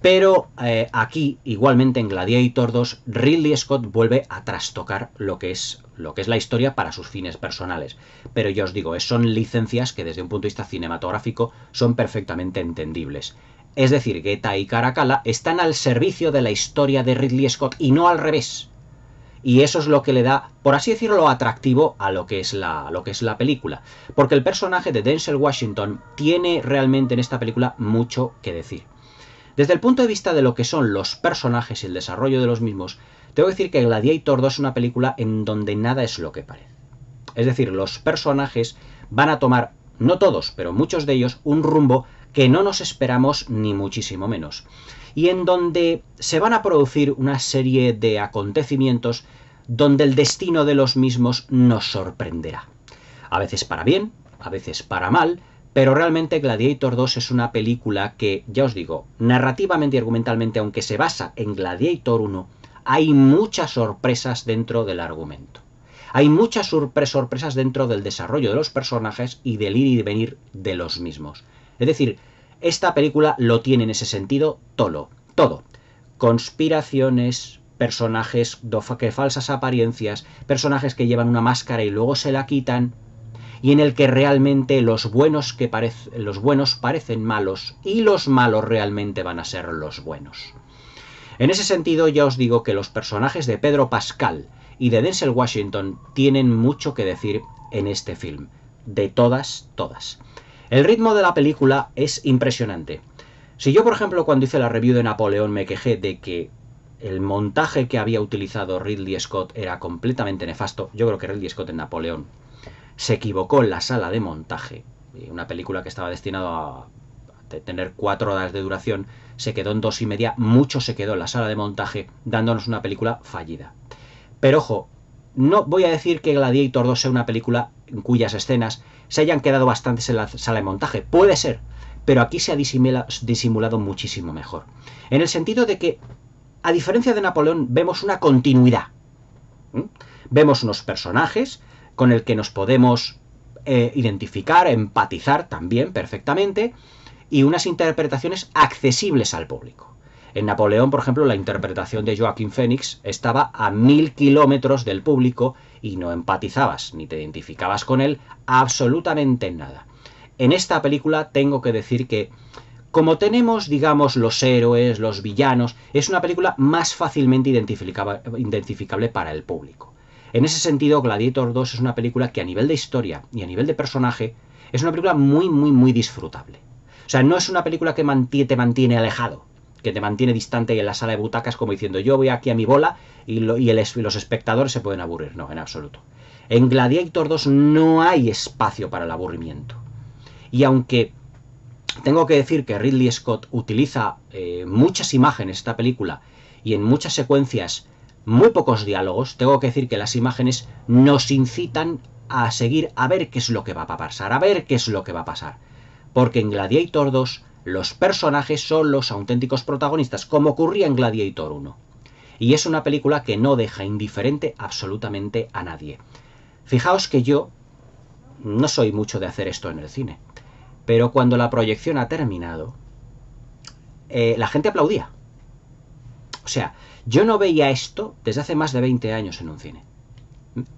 [SPEAKER 1] Pero eh, aquí, igualmente en Gladiator 2, Ridley Scott vuelve a trastocar lo que, es, lo que es la historia para sus fines personales. Pero ya os digo, eh, son licencias que desde un punto de vista cinematográfico son perfectamente entendibles. Es decir, Gueta y Caracalla están al servicio de la historia de Ridley Scott y no al revés. Y eso es lo que le da, por así decirlo, atractivo a lo que es la, lo que es la película. Porque el personaje de Denzel Washington tiene realmente en esta película mucho que decir. Desde el punto de vista de lo que son los personajes y el desarrollo de los mismos, tengo que decir que Gladiator 2 es una película en donde nada es lo que parece. Es decir, los personajes van a tomar, no todos, pero muchos de ellos, un rumbo que no nos esperamos ni muchísimo menos, y en donde se van a producir una serie de acontecimientos donde el destino de los mismos nos sorprenderá. A veces para bien, a veces para mal, pero realmente Gladiator 2 es una película que, ya os digo, narrativamente y argumentalmente, aunque se basa en Gladiator 1, hay muchas sorpresas dentro del argumento. Hay muchas sorpresas dentro del desarrollo de los personajes y del ir y venir de los mismos. Es decir, esta película lo tiene en ese sentido todo. Todo. Conspiraciones, personajes que falsas apariencias, personajes que llevan una máscara y luego se la quitan, y en el que realmente los buenos, que los buenos parecen malos y los malos realmente van a ser los buenos. En ese sentido ya os digo que los personajes de Pedro Pascal y de Denzel Washington tienen mucho que decir en este film. De todas, todas. El ritmo de la película es impresionante. Si yo, por ejemplo, cuando hice la review de Napoleón me quejé de que el montaje que había utilizado Ridley Scott era completamente nefasto, yo creo que Ridley Scott en Napoleón se equivocó en la sala de montaje. Una película que estaba destinada a tener cuatro horas de duración se quedó en dos y media, mucho se quedó en la sala de montaje, dándonos una película fallida. Pero ojo, no voy a decir que Gladiator 2 sea una película en cuyas escenas se hayan quedado bastantes en la sala de montaje. Puede ser, pero aquí se ha disimulado muchísimo mejor. En el sentido de que, a diferencia de Napoleón, vemos una continuidad. ¿Mm? Vemos unos personajes con el que nos podemos eh, identificar, empatizar también perfectamente, y unas interpretaciones accesibles al público. En Napoleón, por ejemplo, la interpretación de Joaquín Phoenix estaba a mil kilómetros del público y no empatizabas ni te identificabas con él absolutamente nada. En esta película tengo que decir que, como tenemos, digamos, los héroes, los villanos, es una película más fácilmente identificable para el público. En ese sentido, Gladiator 2 es una película que a nivel de historia y a nivel de personaje es una película muy, muy, muy disfrutable. O sea, no es una película que te mantiene alejado, que te mantiene distante y en la sala de butacas como diciendo yo voy aquí a mi bola y, el, los espectadores se pueden aburrir. No, en absoluto. En Gladiator 2 no hay espacio para el aburrimiento. Y aunque tengo que decir que Ridley Scott utiliza eh, muchas imágenes esta película y en muchas secuencias muy pocos diálogos, tengo que decir que las imágenes nos incitan a seguir a ver qué es lo que va a pasar, a ver qué es lo que va a pasar. Porque en Gladiator 2 los personajes son los auténticos protagonistas, como ocurría en Gladiator 1. Y es una película que no deja indiferente absolutamente a nadie. Fijaos que yo no soy mucho de hacer esto en el cine, pero cuando la proyección ha terminado, eh, la gente aplaudía. O sea, yo no veía esto desde hace más de 20 años en un cine.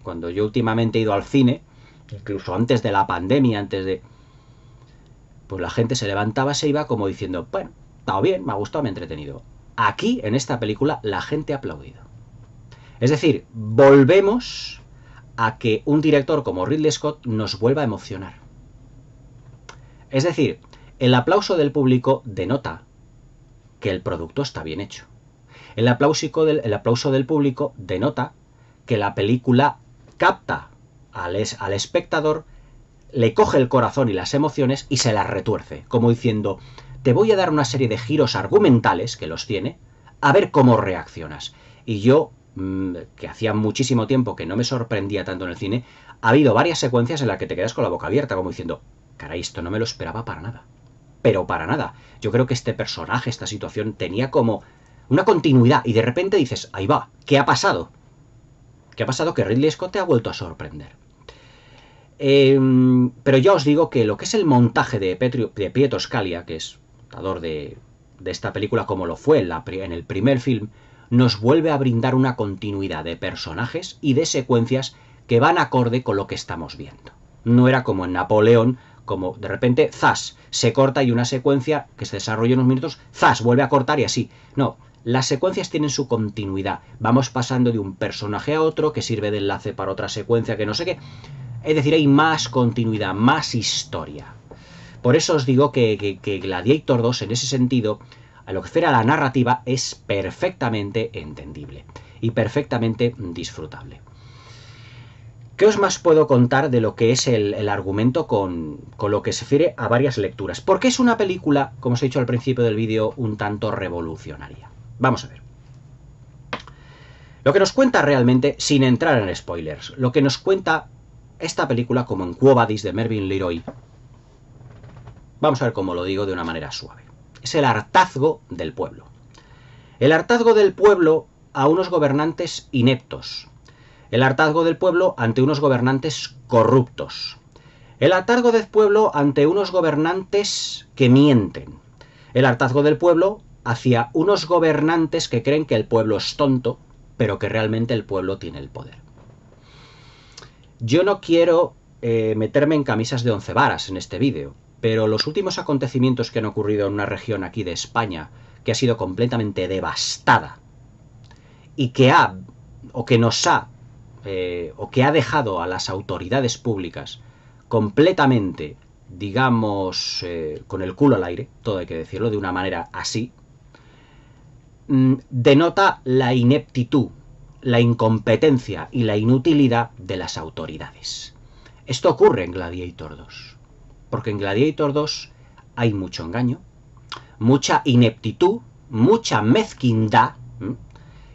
[SPEAKER 1] Cuando yo últimamente he ido al cine, incluso antes de la pandemia, antes de pues la gente se levantaba, se iba como diciendo, bueno, está bien, me ha gustado, me ha entretenido. Aquí, en esta película, la gente ha aplaudido. Es decir, volvemos a que un director como Ridley Scott nos vuelva a emocionar. Es decir, el aplauso del público denota que el producto está bien hecho. El aplauso del, público denota que la película capta al espectador le coge el corazón y las emociones y se las retuerce, como diciendo, te voy a dar una serie de giros argumentales, que los tiene, a ver cómo reaccionas. Y yo, mm, que hacía muchísimo tiempo que no me sorprendía tanto en el cine, ha habido varias secuencias en las que te quedas con la boca abierta, como diciendo, caray, esto no me lo esperaba para nada. Pero para nada. Yo creo que este personaje, esta situación, tenía como una continuidad y de repente dices, ahí va, ¿qué ha pasado? ¿Qué ha pasado? Que Ridley Scott te ha vuelto a sorprender. Em, pero ya os digo que lo que es el montaje de, Pietro Scalia, que es montador de, de, esta película como lo fue en, en el primer film, nos vuelve a brindar una continuidad de personajes y de secuencias que van acorde con lo que estamos viendo. No era como en Napoleón, como de repente, zas, se corta y una secuencia que se desarrolla unos minutos, zas, vuelve a cortar y así. No, las secuencias tienen su continuidad. Vamos pasando de un personaje a otro que sirve de enlace para otra secuencia que no sé qué. Es decir, hay más continuidad, más historia. Por eso os digo que, Gladiator 2, en ese sentido, a lo que se a la narrativa, es perfectamente entendible y perfectamente disfrutable. ¿Qué os más puedo contar de lo que es el, argumento con, con, lo que se refiere a varias lecturas? Porque es una película, como os he dicho al principio del vídeo, un tanto revolucionaria. Vamos a ver. Lo que nos cuenta realmente, sin entrar en spoilers, lo que nos cuenta esta película como en Quo de Mervyn Leroy. Vamos a ver cómo lo digo de una manera suave. Es el hartazgo del pueblo. El hartazgo del pueblo a unos gobernantes ineptos. El hartazgo del pueblo ante unos gobernantes corruptos. El hartazgo del pueblo ante unos gobernantes que mienten. El hartazgo del pueblo hacia unos gobernantes que creen que el pueblo es tonto, pero que realmente el pueblo tiene el poder. Yo no quiero eh, meterme en camisas de once varas en este vídeo, pero los últimos acontecimientos que han ocurrido en una región aquí de España, que ha sido completamente devastada, y que ha, o que nos ha, eh, o que ha dejado a las autoridades públicas completamente, digamos, eh, con el culo al aire, todo hay que decirlo, de una manera así, mm, denota la ineptitud la incompetencia y la inutilidad de las autoridades. Esto ocurre en Gladiator 2, porque en Gladiator 2 hay mucho engaño, mucha ineptitud, mucha mezquindad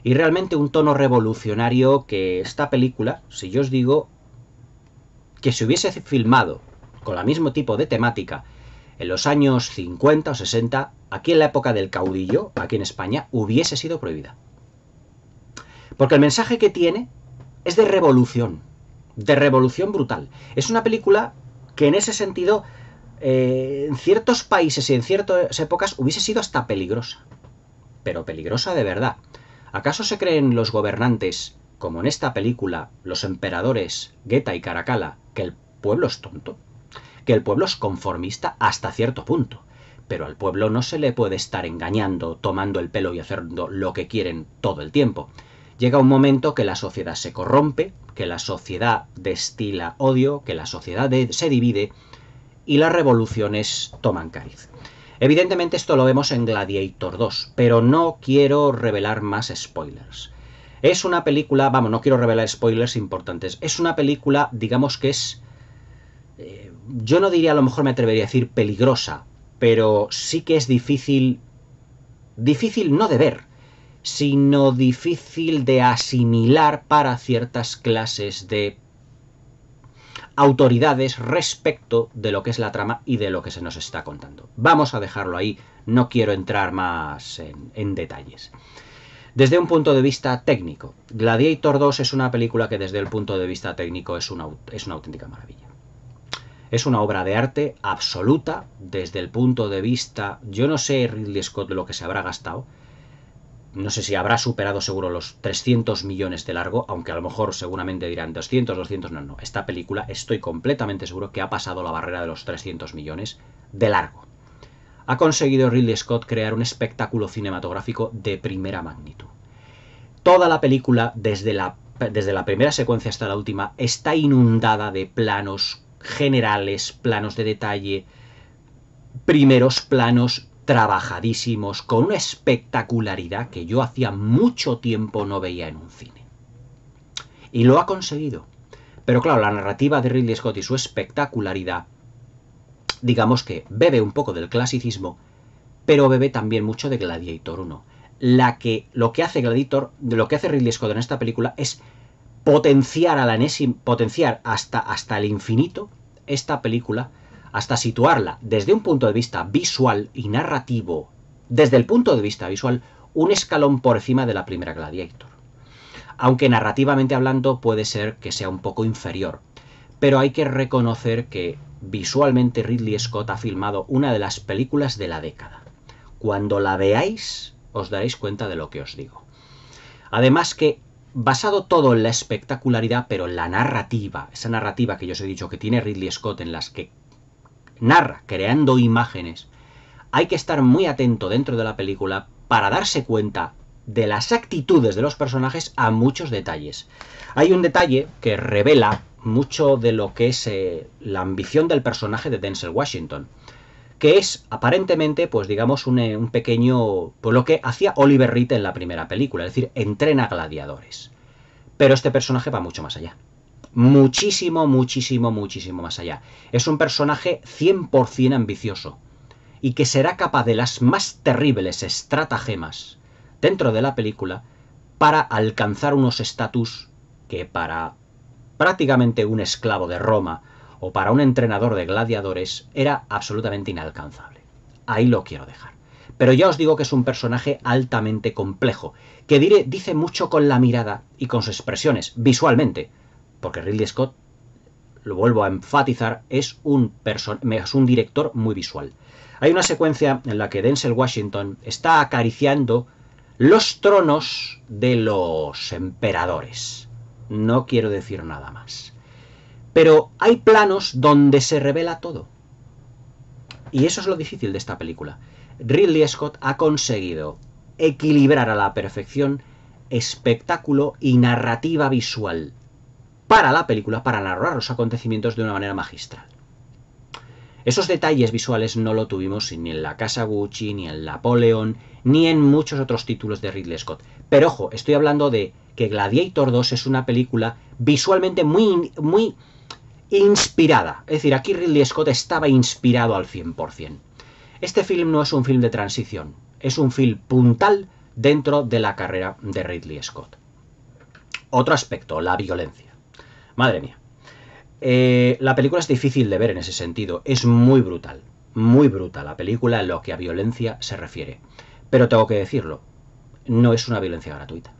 [SPEAKER 1] y realmente un tono revolucionario que esta película, si yo os digo que se hubiese filmado con el mismo tipo de temática en los años 50 o 60, aquí en la época del caudillo, aquí en España, hubiese sido prohibida. Porque el mensaje que tiene es de revolución, de revolución brutal. Es una película que en ese sentido, eh, en ciertos países y en ciertas épocas, hubiese sido hasta peligrosa. Pero peligrosa de verdad. ¿Acaso se creen los gobernantes, como en esta película, los emperadores Geta y Caracalla, que el pueblo es tonto? Que el pueblo es conformista hasta cierto punto. Pero al pueblo no se le puede estar engañando, tomando el pelo y haciendo lo que quieren todo el tiempo llega un momento que la sociedad se corrompe, que la sociedad destila odio, que la sociedad se divide y las revoluciones toman cariz. Evidentemente esto lo vemos en Gladiator 2, pero no quiero revelar más spoilers. Es una película, vamos, no quiero revelar spoilers importantes, es una película, digamos que es... Eh, yo no diría, a lo mejor me atrevería a decir peligrosa, pero sí que es difícil... difícil no de ver sino difícil de asimilar para ciertas clases de autoridades respecto de lo que es la trama y de lo que se nos está contando. Vamos a dejarlo ahí, no quiero entrar más en, detalles. Desde un punto de vista técnico, Gladiator 2 es una película que desde el punto de vista técnico es una, es una auténtica maravilla. Es una obra de arte absoluta desde el punto de vista, yo no sé Ridley Scott lo que se habrá gastado, no sé si habrá superado seguro los 300 millones de largo, aunque a lo mejor seguramente dirán 200, 200, no, no. Esta película estoy completamente seguro que ha pasado la barrera de los 300 millones de largo. Ha conseguido Ridley Scott crear un espectáculo cinematográfico de primera magnitud. Toda la película, desde la, desde la primera secuencia hasta la última, está inundada de planos generales, planos de detalle, primeros planos trabajadísimos, con una espectacularidad que yo hacía mucho tiempo no veía en un cine. Y lo ha conseguido. Pero claro, la narrativa de Ridley Scott y su espectacularidad, digamos que bebe un poco del clasicismo, pero bebe también mucho de Gladiator 1. La que, lo que hace Gladiator, lo que hace Ridley Scott en esta película es potenciar a la potenciar hasta, hasta el infinito esta película hasta situarla desde un punto de vista visual y narrativo, desde el punto de vista visual, un escalón por encima de la primera Gladiator. Aunque narrativamente hablando puede ser que sea un poco inferior, pero hay que reconocer que visualmente Ridley Scott ha filmado una de las películas de la década. Cuando la veáis, os daréis cuenta de lo que os digo. Además que, basado todo en la espectacularidad, pero en la narrativa, esa narrativa que yo os he dicho que tiene Ridley Scott en las que narra creando imágenes, hay que estar muy atento dentro de la película para darse cuenta de las actitudes de los personajes a muchos detalles. Hay un detalle que revela mucho de lo que es eh, la ambición del personaje de Denzel Washington, que es aparentemente, pues digamos, un, eh, pequeño, por lo que hacía Oliver Reed en la primera película, es decir, entrena gladiadores. Pero este personaje va mucho más allá muchísimo, muchísimo, muchísimo más allá. Es un personaje 100% ambicioso y que será capaz de las más terribles estratagemas dentro de la película para alcanzar unos estatus que para prácticamente un esclavo de Roma o para un entrenador de gladiadores era absolutamente inalcanzable. Ahí lo quiero dejar. Pero ya os digo que es un personaje altamente complejo, que dice mucho con la mirada y con sus expresiones, visualmente porque Ridley Scott, lo vuelvo a enfatizar, es un, es un director muy visual. Hay una secuencia en la que Denzel Washington está acariciando los tronos de los emperadores. No quiero decir nada más. Pero hay planos donde se revela todo. Y eso es lo difícil de esta película. Ridley Scott ha conseguido equilibrar a la perfección espectáculo y narrativa visual para la película para narrar los acontecimientos de una manera magistral. Esos detalles visuales no lo tuvimos ni en La Casa Gucci, ni en Napoleón, ni en muchos otros títulos de Ridley Scott. Pero ojo, estoy hablando de que Gladiator 2 es una película visualmente muy, muy inspirada. Es decir, aquí Ridley Scott estaba inspirado al 100%. Este film no es un film de transición, es un film puntal dentro de la carrera de Ridley Scott. Otro aspecto, la violencia. Madre mía. Eh, la película es difícil de ver en ese sentido. Es muy brutal. Muy brutal la película en lo que a violencia se refiere. Pero tengo que decirlo, no es una violencia gratuita.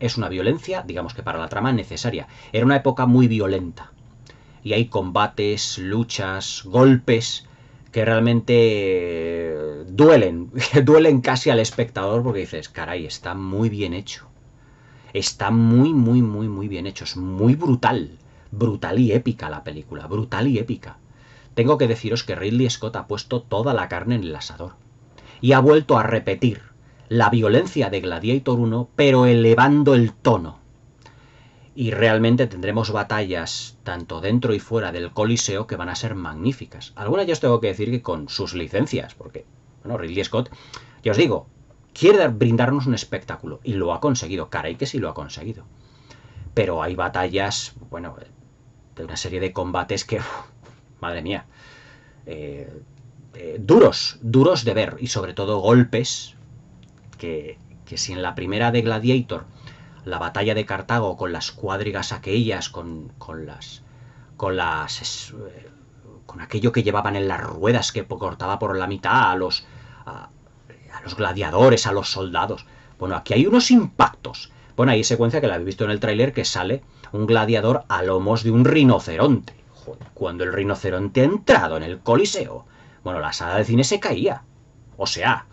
[SPEAKER 1] Es una violencia, digamos que para la trama, necesaria. Era una época muy violenta. Y hay combates, luchas, golpes que realmente eh, duelen, (laughs) duelen casi al espectador porque dices, caray, está muy bien hecho está muy, muy, muy, muy bien hecho. Es muy brutal. Brutal y épica la película. Brutal y épica. Tengo que deciros que Ridley Scott ha puesto toda la carne en el asador. Y ha vuelto a repetir la violencia de Gladiator 1, pero elevando el tono. Y realmente tendremos batallas, tanto dentro y fuera del Coliseo, que van a ser magníficas. Algunas ya os tengo que decir que con sus licencias, porque, bueno, Ridley Scott, ya os digo, quiere brindarnos un espectáculo y lo ha conseguido, caray que sí lo ha conseguido. Pero hay batallas, bueno, de una serie de combates que, madre mía, eh, eh, duros, duros de ver y sobre todo golpes que, que si en la primera de Gladiator, la batalla de Cartago con las cuadrigas aquellas, con, con las... con las... Eh, con aquello que llevaban en las ruedas que cortaba por la mitad a los gladiadores, a los soldados. Bueno, aquí hay unos impactos. Bueno, hay secuencia que la habéis visto en el tráiler que sale un gladiador a lomos de un rinoceronte. cuando el rinoceronte ha entrado en el Coliseo, bueno, la sala de cine se caía. O sea,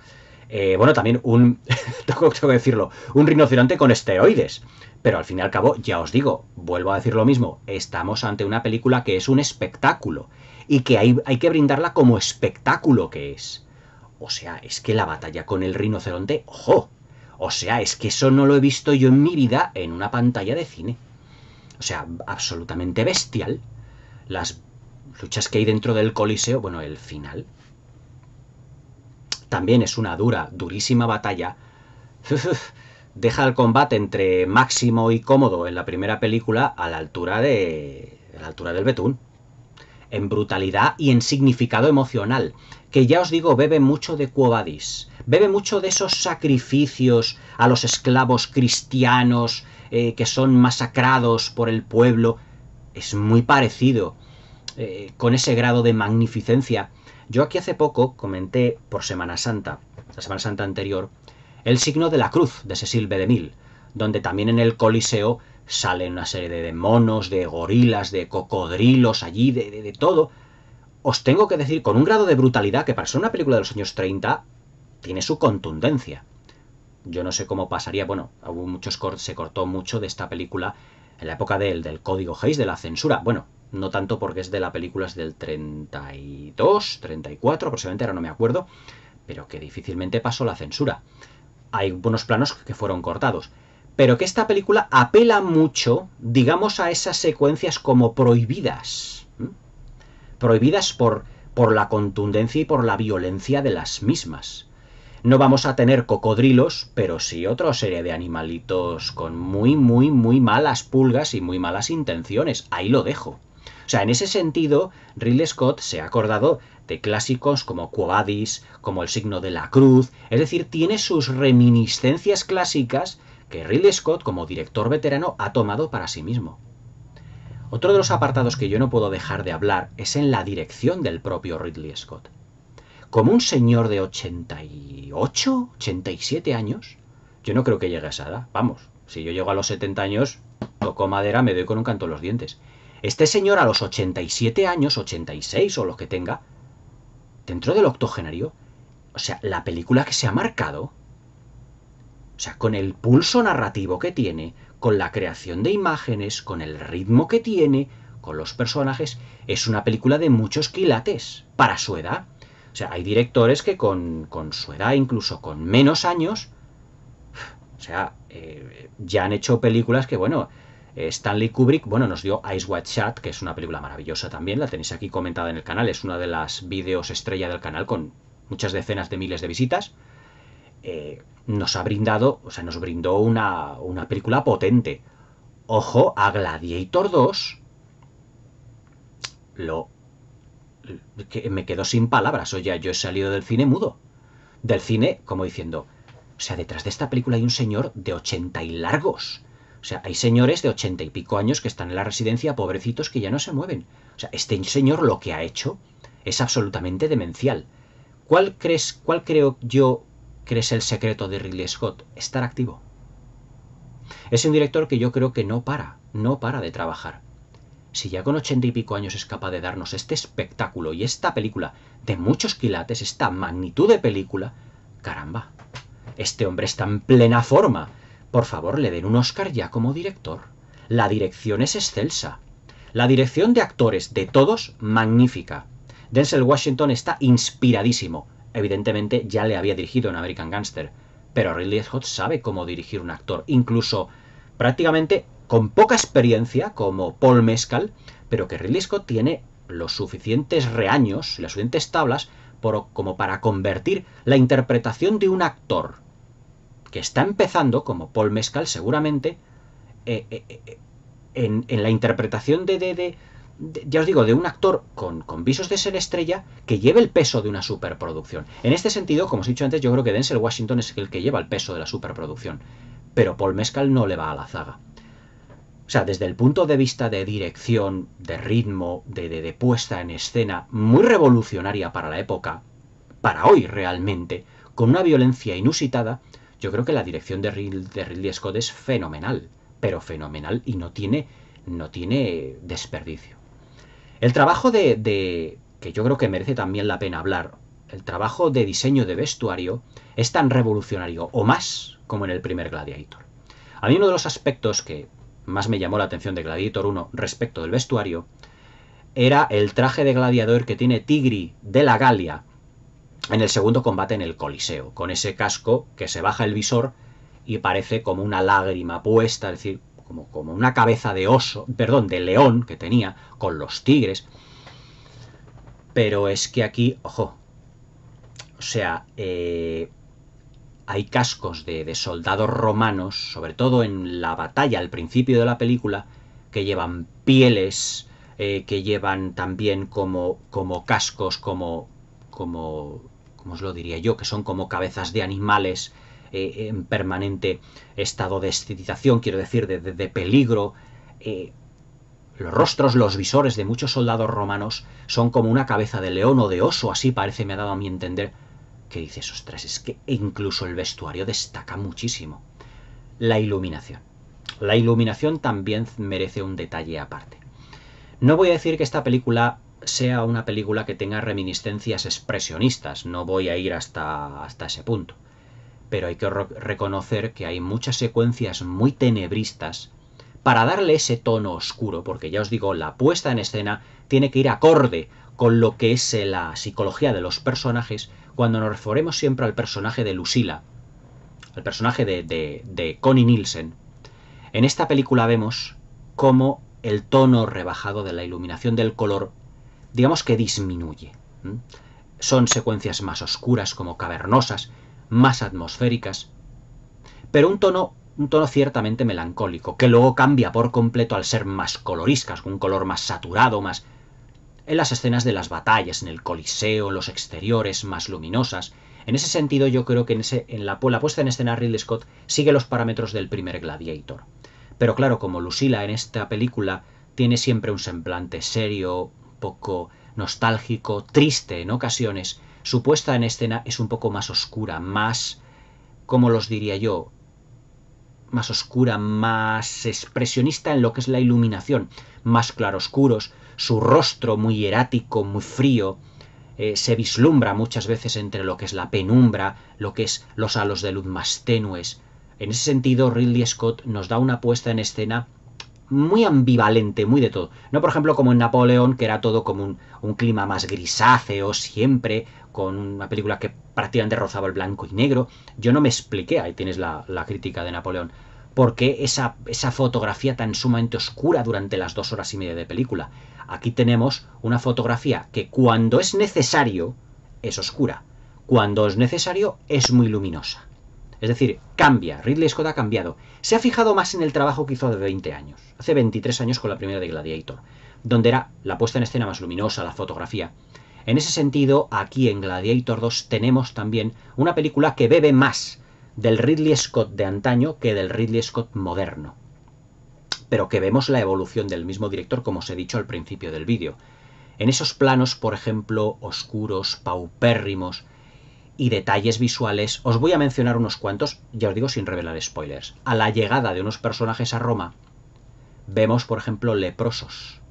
[SPEAKER 1] eh, bueno, también un, (laughs) tengo, que decirlo, un rinoceronte con esteroides. Pero al fin y al cabo, ya os digo, vuelvo a decir lo mismo, estamos ante una película que es un espectáculo y que hay, hay que brindarla como espectáculo que es. O sea, es que la batalla con el rinoceronte, ojo. O sea, es que eso no lo he visto yo en mi vida en una pantalla de cine. O sea, absolutamente bestial. Las luchas que hay dentro del Coliseo, bueno, el final. También es una dura, durísima batalla. (laughs) Deja el combate entre Máximo y Cómodo en la primera película a la altura de. la altura del Betún. En brutalidad y en significado emocional que ya os digo bebe mucho de Cuobadis, bebe mucho de esos sacrificios a los esclavos cristianos eh, que son masacrados por el pueblo. Es muy parecido, eh, con ese grado de magnificencia. Yo aquí hace poco comenté por Semana Santa, la Semana Santa anterior, el signo de la cruz de Cecil B. donde también en el Coliseo salen una serie de monos, de gorilas, de cocodrilos allí, de todo os tengo que decir con un grado de brutalidad que para ser una película de los años 30 tiene su contundencia. Yo no sé cómo pasaría, bueno, muchos cortes, se cortó mucho de esta película en la época del, código Hayes, de la censura. Bueno, no tanto porque es de la película es del 32, 34 aproximadamente, ahora no me acuerdo, pero que difícilmente pasó la censura. Hay buenos planos que fueron cortados, pero que esta película apela mucho, digamos, a esas secuencias como prohibidas prohibidas por, por la contundencia y por la violencia de las mismas. No vamos a tener cocodrilos, pero sí otra serie de animalitos con muy, muy, muy malas pulgas y muy malas intenciones. Ahí lo dejo. O sea, en ese sentido, Ridley Scott se ha acordado de clásicos como Quoadis, como El signo de la cruz, es decir, tiene sus reminiscencias clásicas que Ridley Scott, como director veterano, ha tomado para sí mismo. Otro de los apartados que yo no puedo dejar de hablar es en la dirección del propio Ridley Scott. Como un señor de 88, 87 años, yo no creo que llegue a esa edad. Vamos, si yo llego a los 70 años, toco madera, me doy con un canto en los dientes. Este señor a los 87 años, 86 o los que tenga, dentro del octogenario, o sea, la película que se ha marcado, o sea, con el pulso narrativo que tiene, con la creación de imágenes, con el ritmo que tiene, con los personajes, es una película de muchos quilates para su edad. O sea, hay directores que con, su edad, incluso con menos años, o sea, eh, ya han hecho películas que, bueno, Stanley Kubrick, bueno, nos dio Ice White chat que es una película maravillosa también, la tenéis aquí comentada en el canal, es una de las vídeos estrella del canal con muchas decenas de miles de visitas. Eh, nos ha brindado, o sea, nos brindó una, una película potente. Ojo a Gladiator 2. Lo. Que me quedo sin palabras. O sea yo he salido del cine mudo. Del cine, como diciendo. O sea, detrás de esta película hay un señor de 80 y largos. O sea, hay señores de ochenta y pico años que están en la residencia, pobrecitos, que ya no se mueven. O sea, este señor lo que ha hecho es absolutamente demencial. ¿Cuál crees, cuál creo yo ¿Crees el secreto de Ridley Scott, estar activo. Es un director que yo creo que no para, no para de trabajar. Si ya con ochenta y pico años es capaz de darnos este espectáculo y esta película de muchos quilates, esta magnitud de película, caramba, este hombre está en plena forma. Por favor, le den un Oscar ya como director. La dirección es excelsa. La dirección de actores de todos, magnífica. Denzel Washington está inspiradísimo, evidentemente ya le había dirigido en American Gangster, pero Ridley Scott sabe cómo dirigir un actor, incluso prácticamente con poca experiencia como Paul Mescal, pero que Ridley Scott tiene los suficientes reaños, las suficientes tablas, como para convertir la interpretación de un actor que está empezando, como Paul Mescal seguramente, eh, eh, eh, en, la interpretación de ya os digo, de un actor con, visos de ser estrella que lleve el peso de una superproducción. En este sentido, como os he dicho antes, yo creo que Denzel Washington es el que lleva el peso de la superproducción, pero Paul Mescal no le va a la zaga. O sea, desde el punto de vista de dirección, de ritmo, de, puesta en escena, muy revolucionaria para la época, para hoy realmente, con una violencia inusitada, yo creo que la dirección de Ridley, Scott es fenomenal, pero fenomenal y no tiene desperdicio. El trabajo de, que yo creo que merece también la pena hablar, el trabajo de diseño de vestuario es tan revolucionario o más como en el primer Gladiator. A mí uno de los aspectos que más me llamó la atención de Gladiator 1 respecto del vestuario era el traje de gladiador que tiene Tigri de la Galia en el segundo combate en el Coliseo, con ese casco que se baja el visor y parece como una lágrima puesta, es decir, como, una cabeza de oso, perdón, de león que tenía con los tigres. Pero es que aquí, ojo, o sea, eh, hay cascos de, soldados romanos, sobre todo en la batalla al principio de la película, que llevan pieles, eh, que llevan también como, como cascos, como, como, ¿cómo os lo diría yo? Que son como cabezas de animales eh, en permanente estado de excitación, quiero decir, de, peligro. Eh, los rostros, los visores de muchos soldados romanos son como una cabeza de león o de oso, así parece me ha dado a mi entender, que esos tres, es que incluso el vestuario destaca muchísimo. La iluminación. La iluminación también merece un detalle aparte. No voy a decir que esta película sea una película que tenga reminiscencias expresionistas, no voy a ir hasta, hasta ese punto pero hay que reconocer que hay muchas secuencias muy tenebristas para darle ese tono oscuro, porque ya os digo, la puesta en escena tiene que ir acorde con lo que es eh, la psicología de los personajes cuando nos referemos siempre al personaje de Lucila, al personaje de, de, Connie Nielsen. En esta película vemos cómo el tono rebajado de la iluminación del color, digamos que disminuye. Son secuencias más oscuras, como cavernosas, más atmosféricas, pero un tono, un tono ciertamente melancólico, que luego cambia por completo al ser más coloriscas, con un color más saturado, más... en las escenas de las batallas, en el coliseo, los exteriores, más luminosas. En ese sentido yo creo que en, ese, en la, puesta en escena Ridley Scott sigue los parámetros del primer Gladiator. Pero claro, como Lucila en esta película tiene siempre un semblante serio, poco nostálgico, triste en ocasiones, su puesta en escena es un poco más oscura, más, como los diría yo? Más oscura, más expresionista en lo que es la iluminación, más claroscuros, su rostro muy erático, muy frío, eh, se vislumbra muchas veces entre lo que es la penumbra, lo que es los halos de luz más tenues. En ese sentido, Ridley Scott nos da una puesta en escena muy ambivalente, muy de todo. No, por ejemplo, como en Napoleón, que era todo como un clima más grisáceo siempre, con una película que prácticamente rozaba el blanco y negro. Yo no me expliqué, ahí tienes la, crítica de Napoleón, por esa, esa fotografía tan sumamente oscura durante las dos horas y media de película. Aquí tenemos una fotografía que cuando es necesario es oscura, cuando es necesario es muy luminosa. Es decir, cambia, Ridley Scott ha cambiado. Se ha fijado más en el trabajo que hizo hace 20 años, hace 23 años con la primera de Gladiator, donde era la puesta en escena más luminosa, la fotografía. En ese sentido, aquí en Gladiator 2 tenemos también una película que bebe más del Ridley Scott de antaño que del Ridley Scott moderno, pero que vemos la evolución del mismo director, como os he dicho al principio del vídeo. En esos planos, por ejemplo, oscuros, paupérrimos y detalles visuales, os voy a mencionar unos cuantos, ya os digo sin revelar spoilers. A la llegada de unos personajes a Roma, vemos, por ejemplo, leprosos,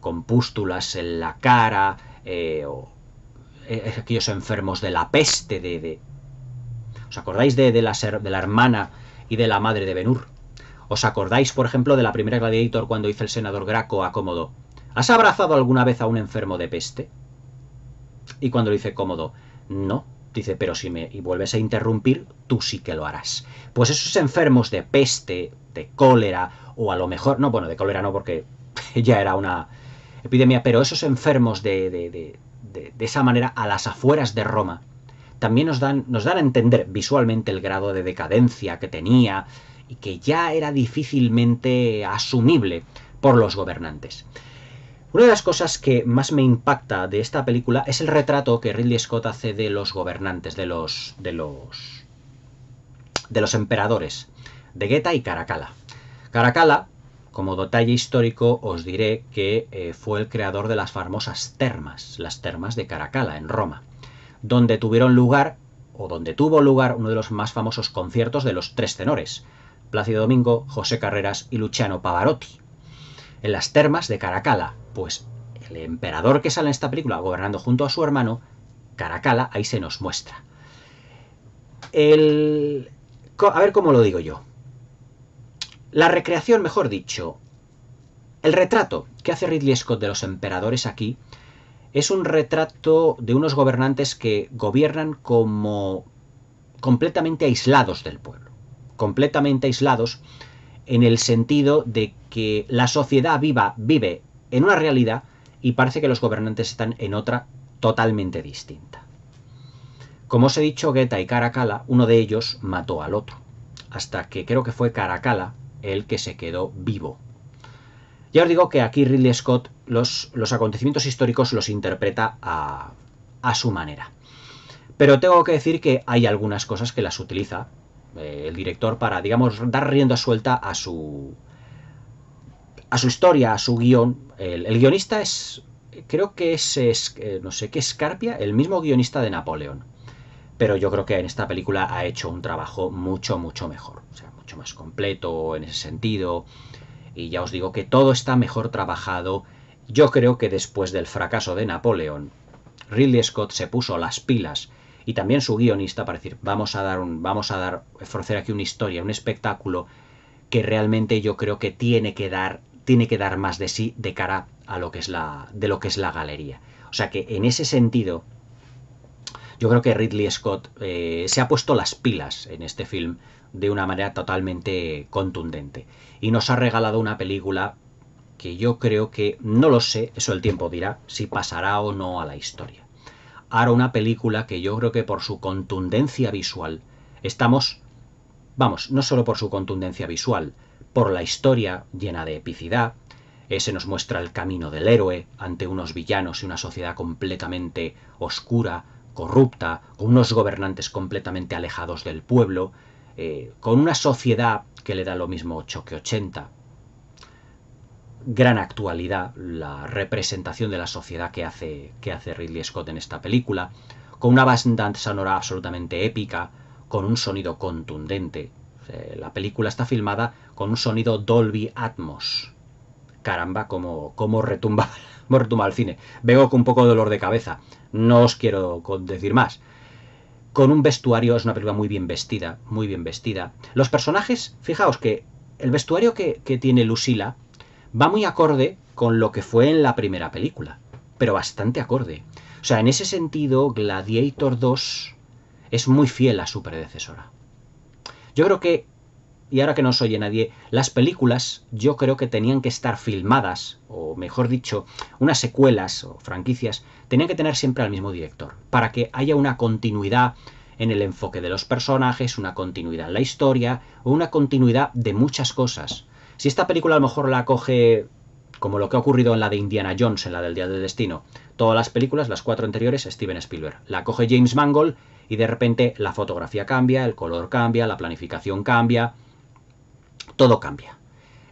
[SPEAKER 1] con pústulas en la cara, eh, o eh, aquellos enfermos de la peste, de... de... ¿Os acordáis de, la ser, de, la hermana y de la madre de Benur? ¿Os acordáis, por ejemplo, de la primera Gladiator cuando dice el senador Graco a Cómodo? ¿Has abrazado alguna vez a un enfermo de peste? Y cuando le dice Cómodo, no, dice, pero si me y vuelves a interrumpir, tú sí que lo harás. Pues esos enfermos de peste, de cólera, o a lo mejor, no, bueno, de cólera no, porque (laughs) ya era una, epidemia, pero esos enfermos de, de, de, esa manera a las afueras de Roma también nos dan, nos dan a entender visualmente el grado de decadencia que tenía y que ya era difícilmente asumible por los gobernantes. Una de las cosas que más me impacta de esta película es el retrato que Ridley Scott hace de los gobernantes, de los. de los. de los emperadores, de Geta y Caracalla. Caracalla, como detalle histórico os diré que eh, fue el creador de las famosas termas, las termas de Caracalla, en Roma, donde tuvieron lugar, o donde tuvo lugar, uno de los más famosos conciertos de los tres tenores, Plácido Domingo, José Carreras y Luciano Pavarotti. En las termas de Caracalla, pues el emperador que sale en esta película gobernando junto a su hermano, Caracalla, ahí se nos muestra. El... A ver cómo lo digo yo. La recreación, mejor dicho, el retrato que hace Ridley Scott de los emperadores aquí es un retrato de unos gobernantes que gobiernan como completamente aislados del pueblo, completamente aislados en el sentido de que la sociedad viva vive en una realidad y parece que los gobernantes están en otra totalmente distinta. Como os he dicho, Geta y Caracalla, uno de ellos mató al otro, hasta que creo que fue Caracalla el que se quedó vivo. Ya os digo que aquí Ridley Scott los, los acontecimientos históricos los interpreta a, su manera. Pero tengo que decir que hay algunas cosas que las utiliza eh, el director para, digamos, dar rienda suelta a su, a su historia, a su guión. El, guionista es, creo que es, eh, no sé qué, Scarpia, el mismo guionista de Napoleón. Pero yo creo que en esta película ha hecho un trabajo mucho, mucho mejor. O sea, más completo en ese sentido. Y ya os digo que todo está mejor trabajado. Yo creo que después del fracaso de Napoleón, Ridley Scott se puso las pilas y también su guionista para decir, vamos a dar un, vamos a dar, forcer aquí una historia, un espectáculo que realmente yo creo que tiene que dar, tiene que dar más de sí de cara a lo que es la, de lo que es la galería. O sea que en ese sentido, yo creo que Ridley Scott eh, se ha puesto las pilas en este film de una manera totalmente contundente. Y nos ha regalado una película que yo creo que, no lo sé, eso el tiempo dirá, si pasará o no a la historia. Ahora una película que yo creo que por su contundencia visual estamos, vamos, no solo por su contundencia visual, por la historia llena de epicidad, ese nos muestra el camino del héroe ante unos villanos y una sociedad completamente oscura, corrupta, unos gobernantes completamente alejados del pueblo, eh, con una sociedad que le da lo mismo 8 que 80. Gran actualidad la representación de la sociedad que hace, que hace Ridley Scott en esta película, con una banda sonora absolutamente épica, con un sonido contundente. Eh, la película está filmada con un sonido Dolby Atmos. Caramba, como como retumba, (laughs) cómo retumba el cine. Vengo con un poco de dolor de cabeza. No os quiero decir más con un vestuario, es una película muy bien vestida, muy bien vestida. Los personajes, fijaos que el vestuario que, que tiene Lucila va muy acorde con lo que fue en la primera película, pero bastante acorde. O sea, en ese sentido, Gladiator 2 es muy fiel a su predecesora. Yo creo que y ahora que no os oye nadie, las películas yo creo que tenían que estar filmadas, o mejor dicho, unas secuelas o franquicias, tenían que tener siempre al mismo director, para que haya una continuidad en el enfoque de los personajes, una continuidad en la historia, o una continuidad de muchas cosas. Si esta película a lo mejor la coge como lo que ha ocurrido en la de Indiana Jones, en la del Día del Destino, todas las películas, las cuatro anteriores, Steven Spielberg, la coge James Mangold y de repente la fotografía cambia, el color cambia, la planificación cambia, todo cambia.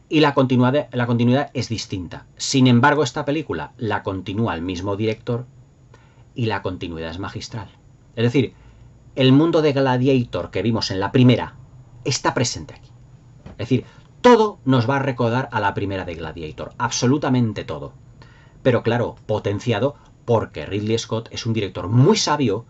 [SPEAKER 1] Y la continuidad, es distinta. Sin embargo, esta película la continúa el mismo director y la continuidad es magistral. Es decir, el mundo de Gladiator que vimos en la primera está presente aquí. Es decir, todo nos va a recordar a la primera de Gladiator, absolutamente todo. Pero claro, potenciado porque Ridley Scott es un director muy sabio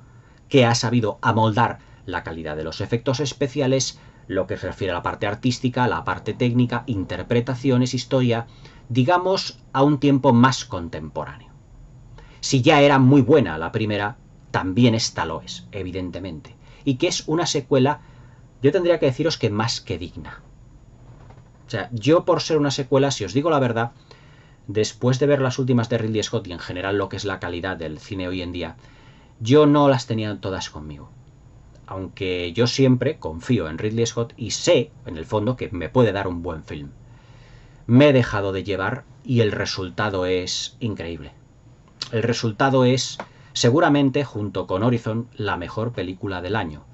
[SPEAKER 1] que ha sabido amoldar la calidad de los efectos especiales, lo que se refiere a la parte artística, la parte técnica, interpretaciones, historia, digamos a un tiempo más contemporáneo. Si ya era muy buena la primera, también esta lo es, evidentemente, y que es una secuela, yo tendría que deciros que más que digna. O sea, yo por ser una secuela, si os digo la verdad, después de ver las últimas de Ridley Scott y en general lo que es la calidad del cine hoy en día, yo no las tenía todas conmigo aunque yo siempre confío en Ridley Scott y sé, en el fondo, que me puede dar un buen film. Me he dejado de llevar y el resultado es increíble. El resultado es, seguramente, junto con Horizon, la mejor película del año.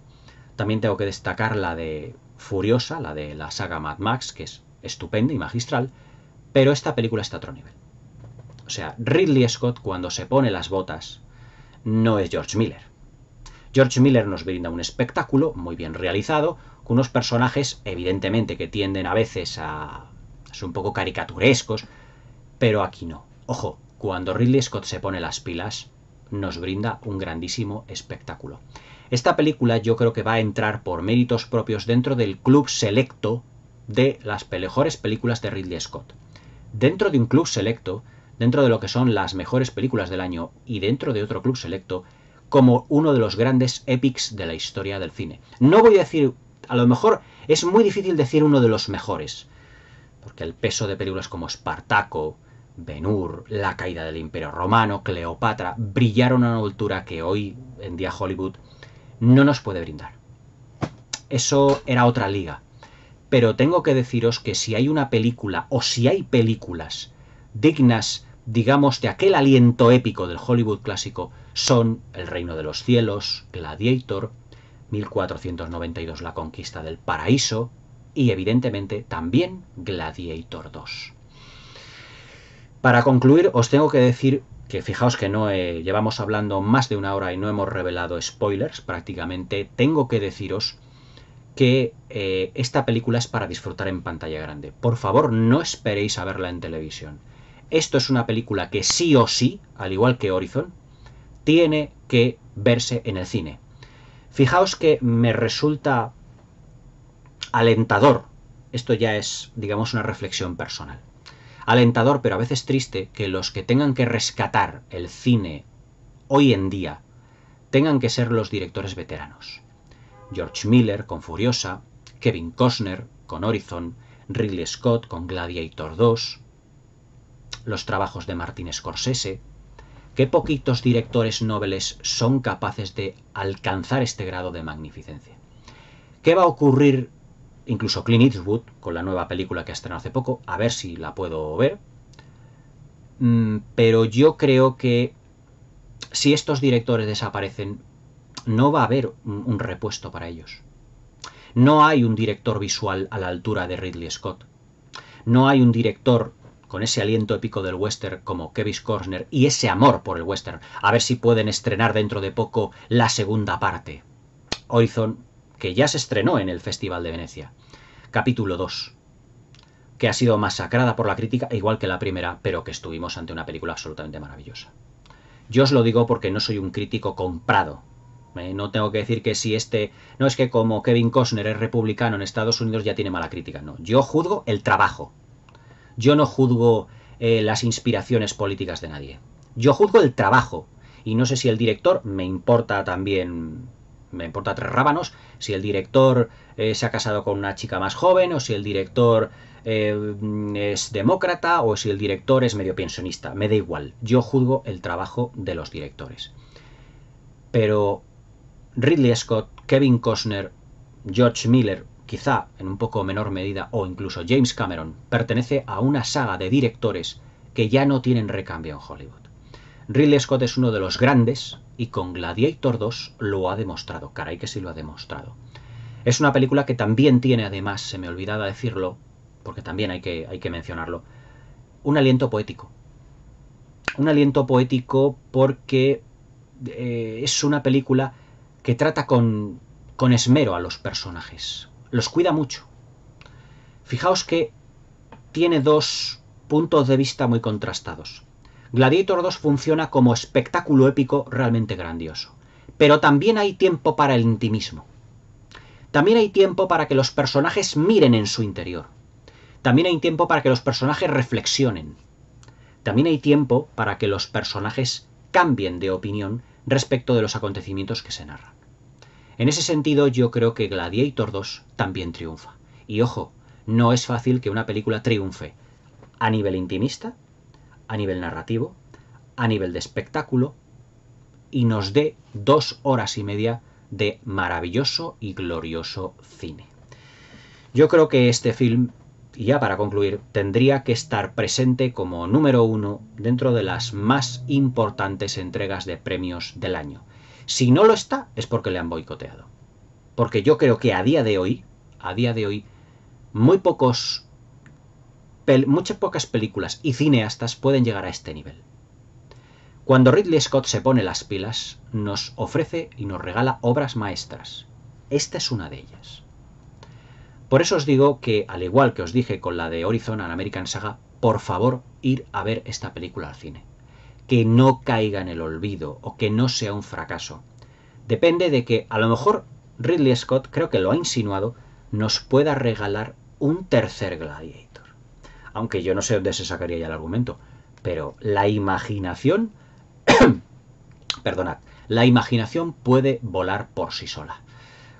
[SPEAKER 1] También tengo que destacar la de Furiosa, la de la saga Mad Max, que es estupenda y magistral, pero esta película está a otro nivel. O sea, Ridley Scott cuando se pone las botas no es George Miller George Miller nos brinda un espectáculo muy bien realizado, con unos personajes evidentemente que tienden a veces a ser un poco caricaturescos, pero aquí no. Ojo, cuando Ridley Scott se pone las pilas, nos brinda un grandísimo espectáculo. Esta película yo creo que va a entrar por méritos propios dentro del club selecto de las mejores películas de Ridley Scott. Dentro de un club selecto, dentro de lo que son las mejores películas del año y dentro de otro club selecto, como uno de los grandes épics de la historia del cine. No voy a decir, a lo mejor es muy difícil decir uno de los mejores, porque el peso de películas como Espartaco, Ben-Hur, La caída del Imperio Romano, Cleopatra, brillaron a una altura que hoy en día Hollywood no nos puede brindar. Eso era otra liga. Pero tengo que deciros que si hay una película o si hay películas dignas digamos, de aquel aliento épico del Hollywood clásico son El Reino de los Cielos, Gladiator, 1492 La Conquista del Paraíso y evidentemente también Gladiator 2. Para concluir, os tengo que decir que fijaos que no eh, llevamos hablando más de una hora y no hemos revelado spoilers prácticamente. Tengo que deciros que eh, esta película es para disfrutar en pantalla grande. Por favor, no esperéis a verla en televisión esto es una película que sí o sí, al igual que Horizon, tiene que verse en el cine. Fijaos que me resulta alentador, esto ya es, digamos, una reflexión personal, alentador pero a veces triste que los que tengan que rescatar el cine hoy en día tengan que ser los directores veteranos. George Miller con Furiosa, Kevin Costner con Horizon, Ridley Scott con Gladiator 2, los trabajos de Martin Scorsese, qué poquitos directores nobles son capaces de alcanzar este grado de magnificencia. ¿Qué va a ocurrir incluso Clint Eastwood con la nueva película que ha estrenado hace poco? A ver si la puedo ver. Mm, pero yo creo que si estos directores desaparecen, no va a haber un repuesto para ellos. No hay un director visual a la altura de Ridley Scott. No hay un director con ese aliento épico del western como Kevin Costner y ese amor por el western. A ver si pueden estrenar dentro de poco la segunda parte. Horizon, que ya se estrenó en el Festival de Venecia. Capítulo 2. Que ha sido masacrada por la crítica, igual que la primera, pero que estuvimos ante una película absolutamente maravillosa. Yo os lo digo porque no soy un crítico comprado. ¿eh? no tengo que decir que si este. No es que como Kevin Costner es republicano en Estados Unidos ya tiene mala crítica. No. Yo juzgo el trabajo yo no juzgo eh, las inspiraciones políticas de nadie. Yo juzgo el trabajo. Y no sé si el director me importa también me importa tres rábanos si el director eh, se ha casado con una chica más joven o si el director eh, es demócrata o si el director es medio pensionista. Me da igual. Yo juzgo el trabajo de los directores. Pero Ridley Scott, Kevin Costner, George Miller, quizá en un poco menor medida o incluso James Cameron, pertenece a una saga de directores que ya no tienen recambio en Hollywood. Ridley Scott es uno de los grandes y con Gladiator 2 lo ha demostrado, caray que sí lo ha demostrado. Es una película que también tiene, además, se me olvidaba decirlo, porque también hay que, hay que mencionarlo, un aliento poético. Un aliento poético porque eh, es una película que trata con, con esmero a los personajes, los cuida mucho. Fijaos que tiene dos puntos de vista muy contrastados. Gladiator 2 funciona como espectáculo épico realmente grandioso, pero también hay tiempo para el intimismo. También hay tiempo para que los personajes miren en su interior. También hay tiempo para que los personajes reflexionen. También hay tiempo para que los personajes cambien de opinión respecto de los acontecimientos que se narran. En ese sentido, yo creo que Gladiator 2 también triunfa. Y ojo, no es fácil que una película triunfe a nivel intimista, a nivel narrativo, a nivel de espectáculo y nos dé dos horas y media de maravilloso y glorioso cine. Yo creo que este film, y ya para concluir, tendría que estar presente como número uno dentro de las más importantes entregas de premios del año si no lo está, es porque le han boicoteado. Porque yo creo que a día de hoy, a día de hoy, muy pocos, muchas pocas películas y cineastas pueden llegar a este nivel. Cuando Ridley Scott se pone las pilas, nos ofrece y nos regala obras maestras. Esta es una de ellas. Por eso os digo que, al igual que os dije con la de Horizon American Saga, por favor, ir a ver esta película al cine que no caiga en el olvido o que no sea un fracaso. Depende de que a lo mejor Ridley Scott, creo que lo ha insinuado, nos pueda regalar un tercer Gladiator. Aunque yo no sé dónde se sacaría ya el argumento, pero la imaginación, (coughs) perdonad, la imaginación puede volar por sí sola.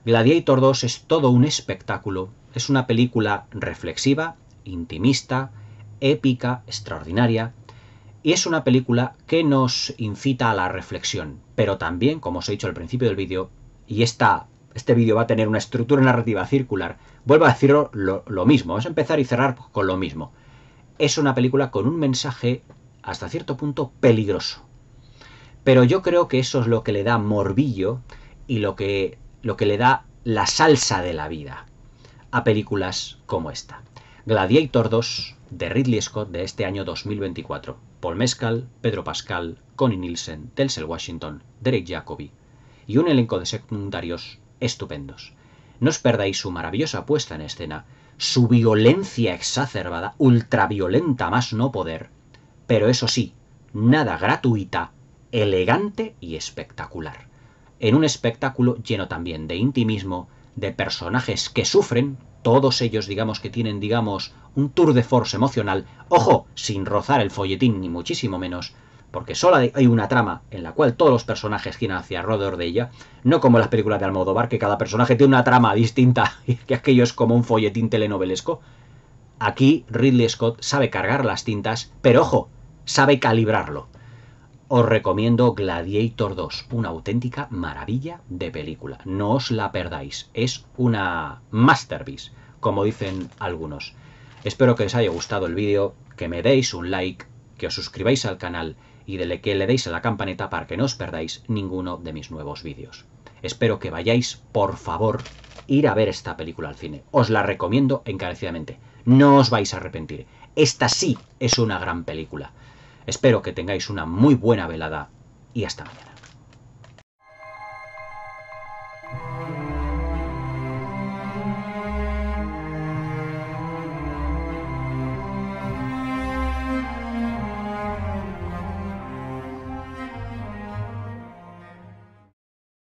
[SPEAKER 1] Gladiator 2 es todo un espectáculo, es una película reflexiva, intimista, épica, extraordinaria, y es una película que nos incita a la reflexión, pero también, como os he dicho al principio del vídeo, y esta, este vídeo va a tener una estructura narrativa circular, vuelvo a decirlo lo, mismo, es empezar y cerrar con lo mismo. Es una película con un mensaje hasta cierto punto peligroso. Pero yo creo que eso es lo que le da morbillo y lo que, lo que le da la salsa de la vida a películas como esta. Gladiator 2 de Ridley Scott de este año 2024. Paul Mescal, Pedro Pascal, Connie Nielsen, telsel Washington, Derek Jacobi y un elenco de secundarios estupendos. No os perdáis su maravillosa puesta en escena, su violencia exacerbada, ultraviolenta más no poder, pero eso sí, nada gratuita, elegante y espectacular. En un espectáculo lleno también de intimismo, de personajes que sufren, todos ellos digamos que tienen, digamos, un tour de force emocional, ojo, sin rozar el folletín ni muchísimo menos, porque solo hay una trama en la cual todos los personajes giran hacia alrededor de ella, no como las películas de Almodóvar, que cada personaje tiene una trama distinta (laughs) y que aquello es como un folletín telenovelesco. Aquí Ridley Scott sabe cargar las tintas, pero ojo, sabe calibrarlo os recomiendo Gladiator 2, una auténtica maravilla de película. No os la perdáis, es una masterpiece, como dicen algunos. Espero que os haya gustado el vídeo, que me deis un like, que os suscribáis al canal y de que le deis a la campanita para que no os perdáis ninguno de mis nuevos vídeos. Espero que vayáis, por favor, ir a ver esta película al cine. Os la recomiendo encarecidamente. No os vais a arrepentir. Esta sí es una gran película. Espero que tengáis una muy buena velada y hasta mañana.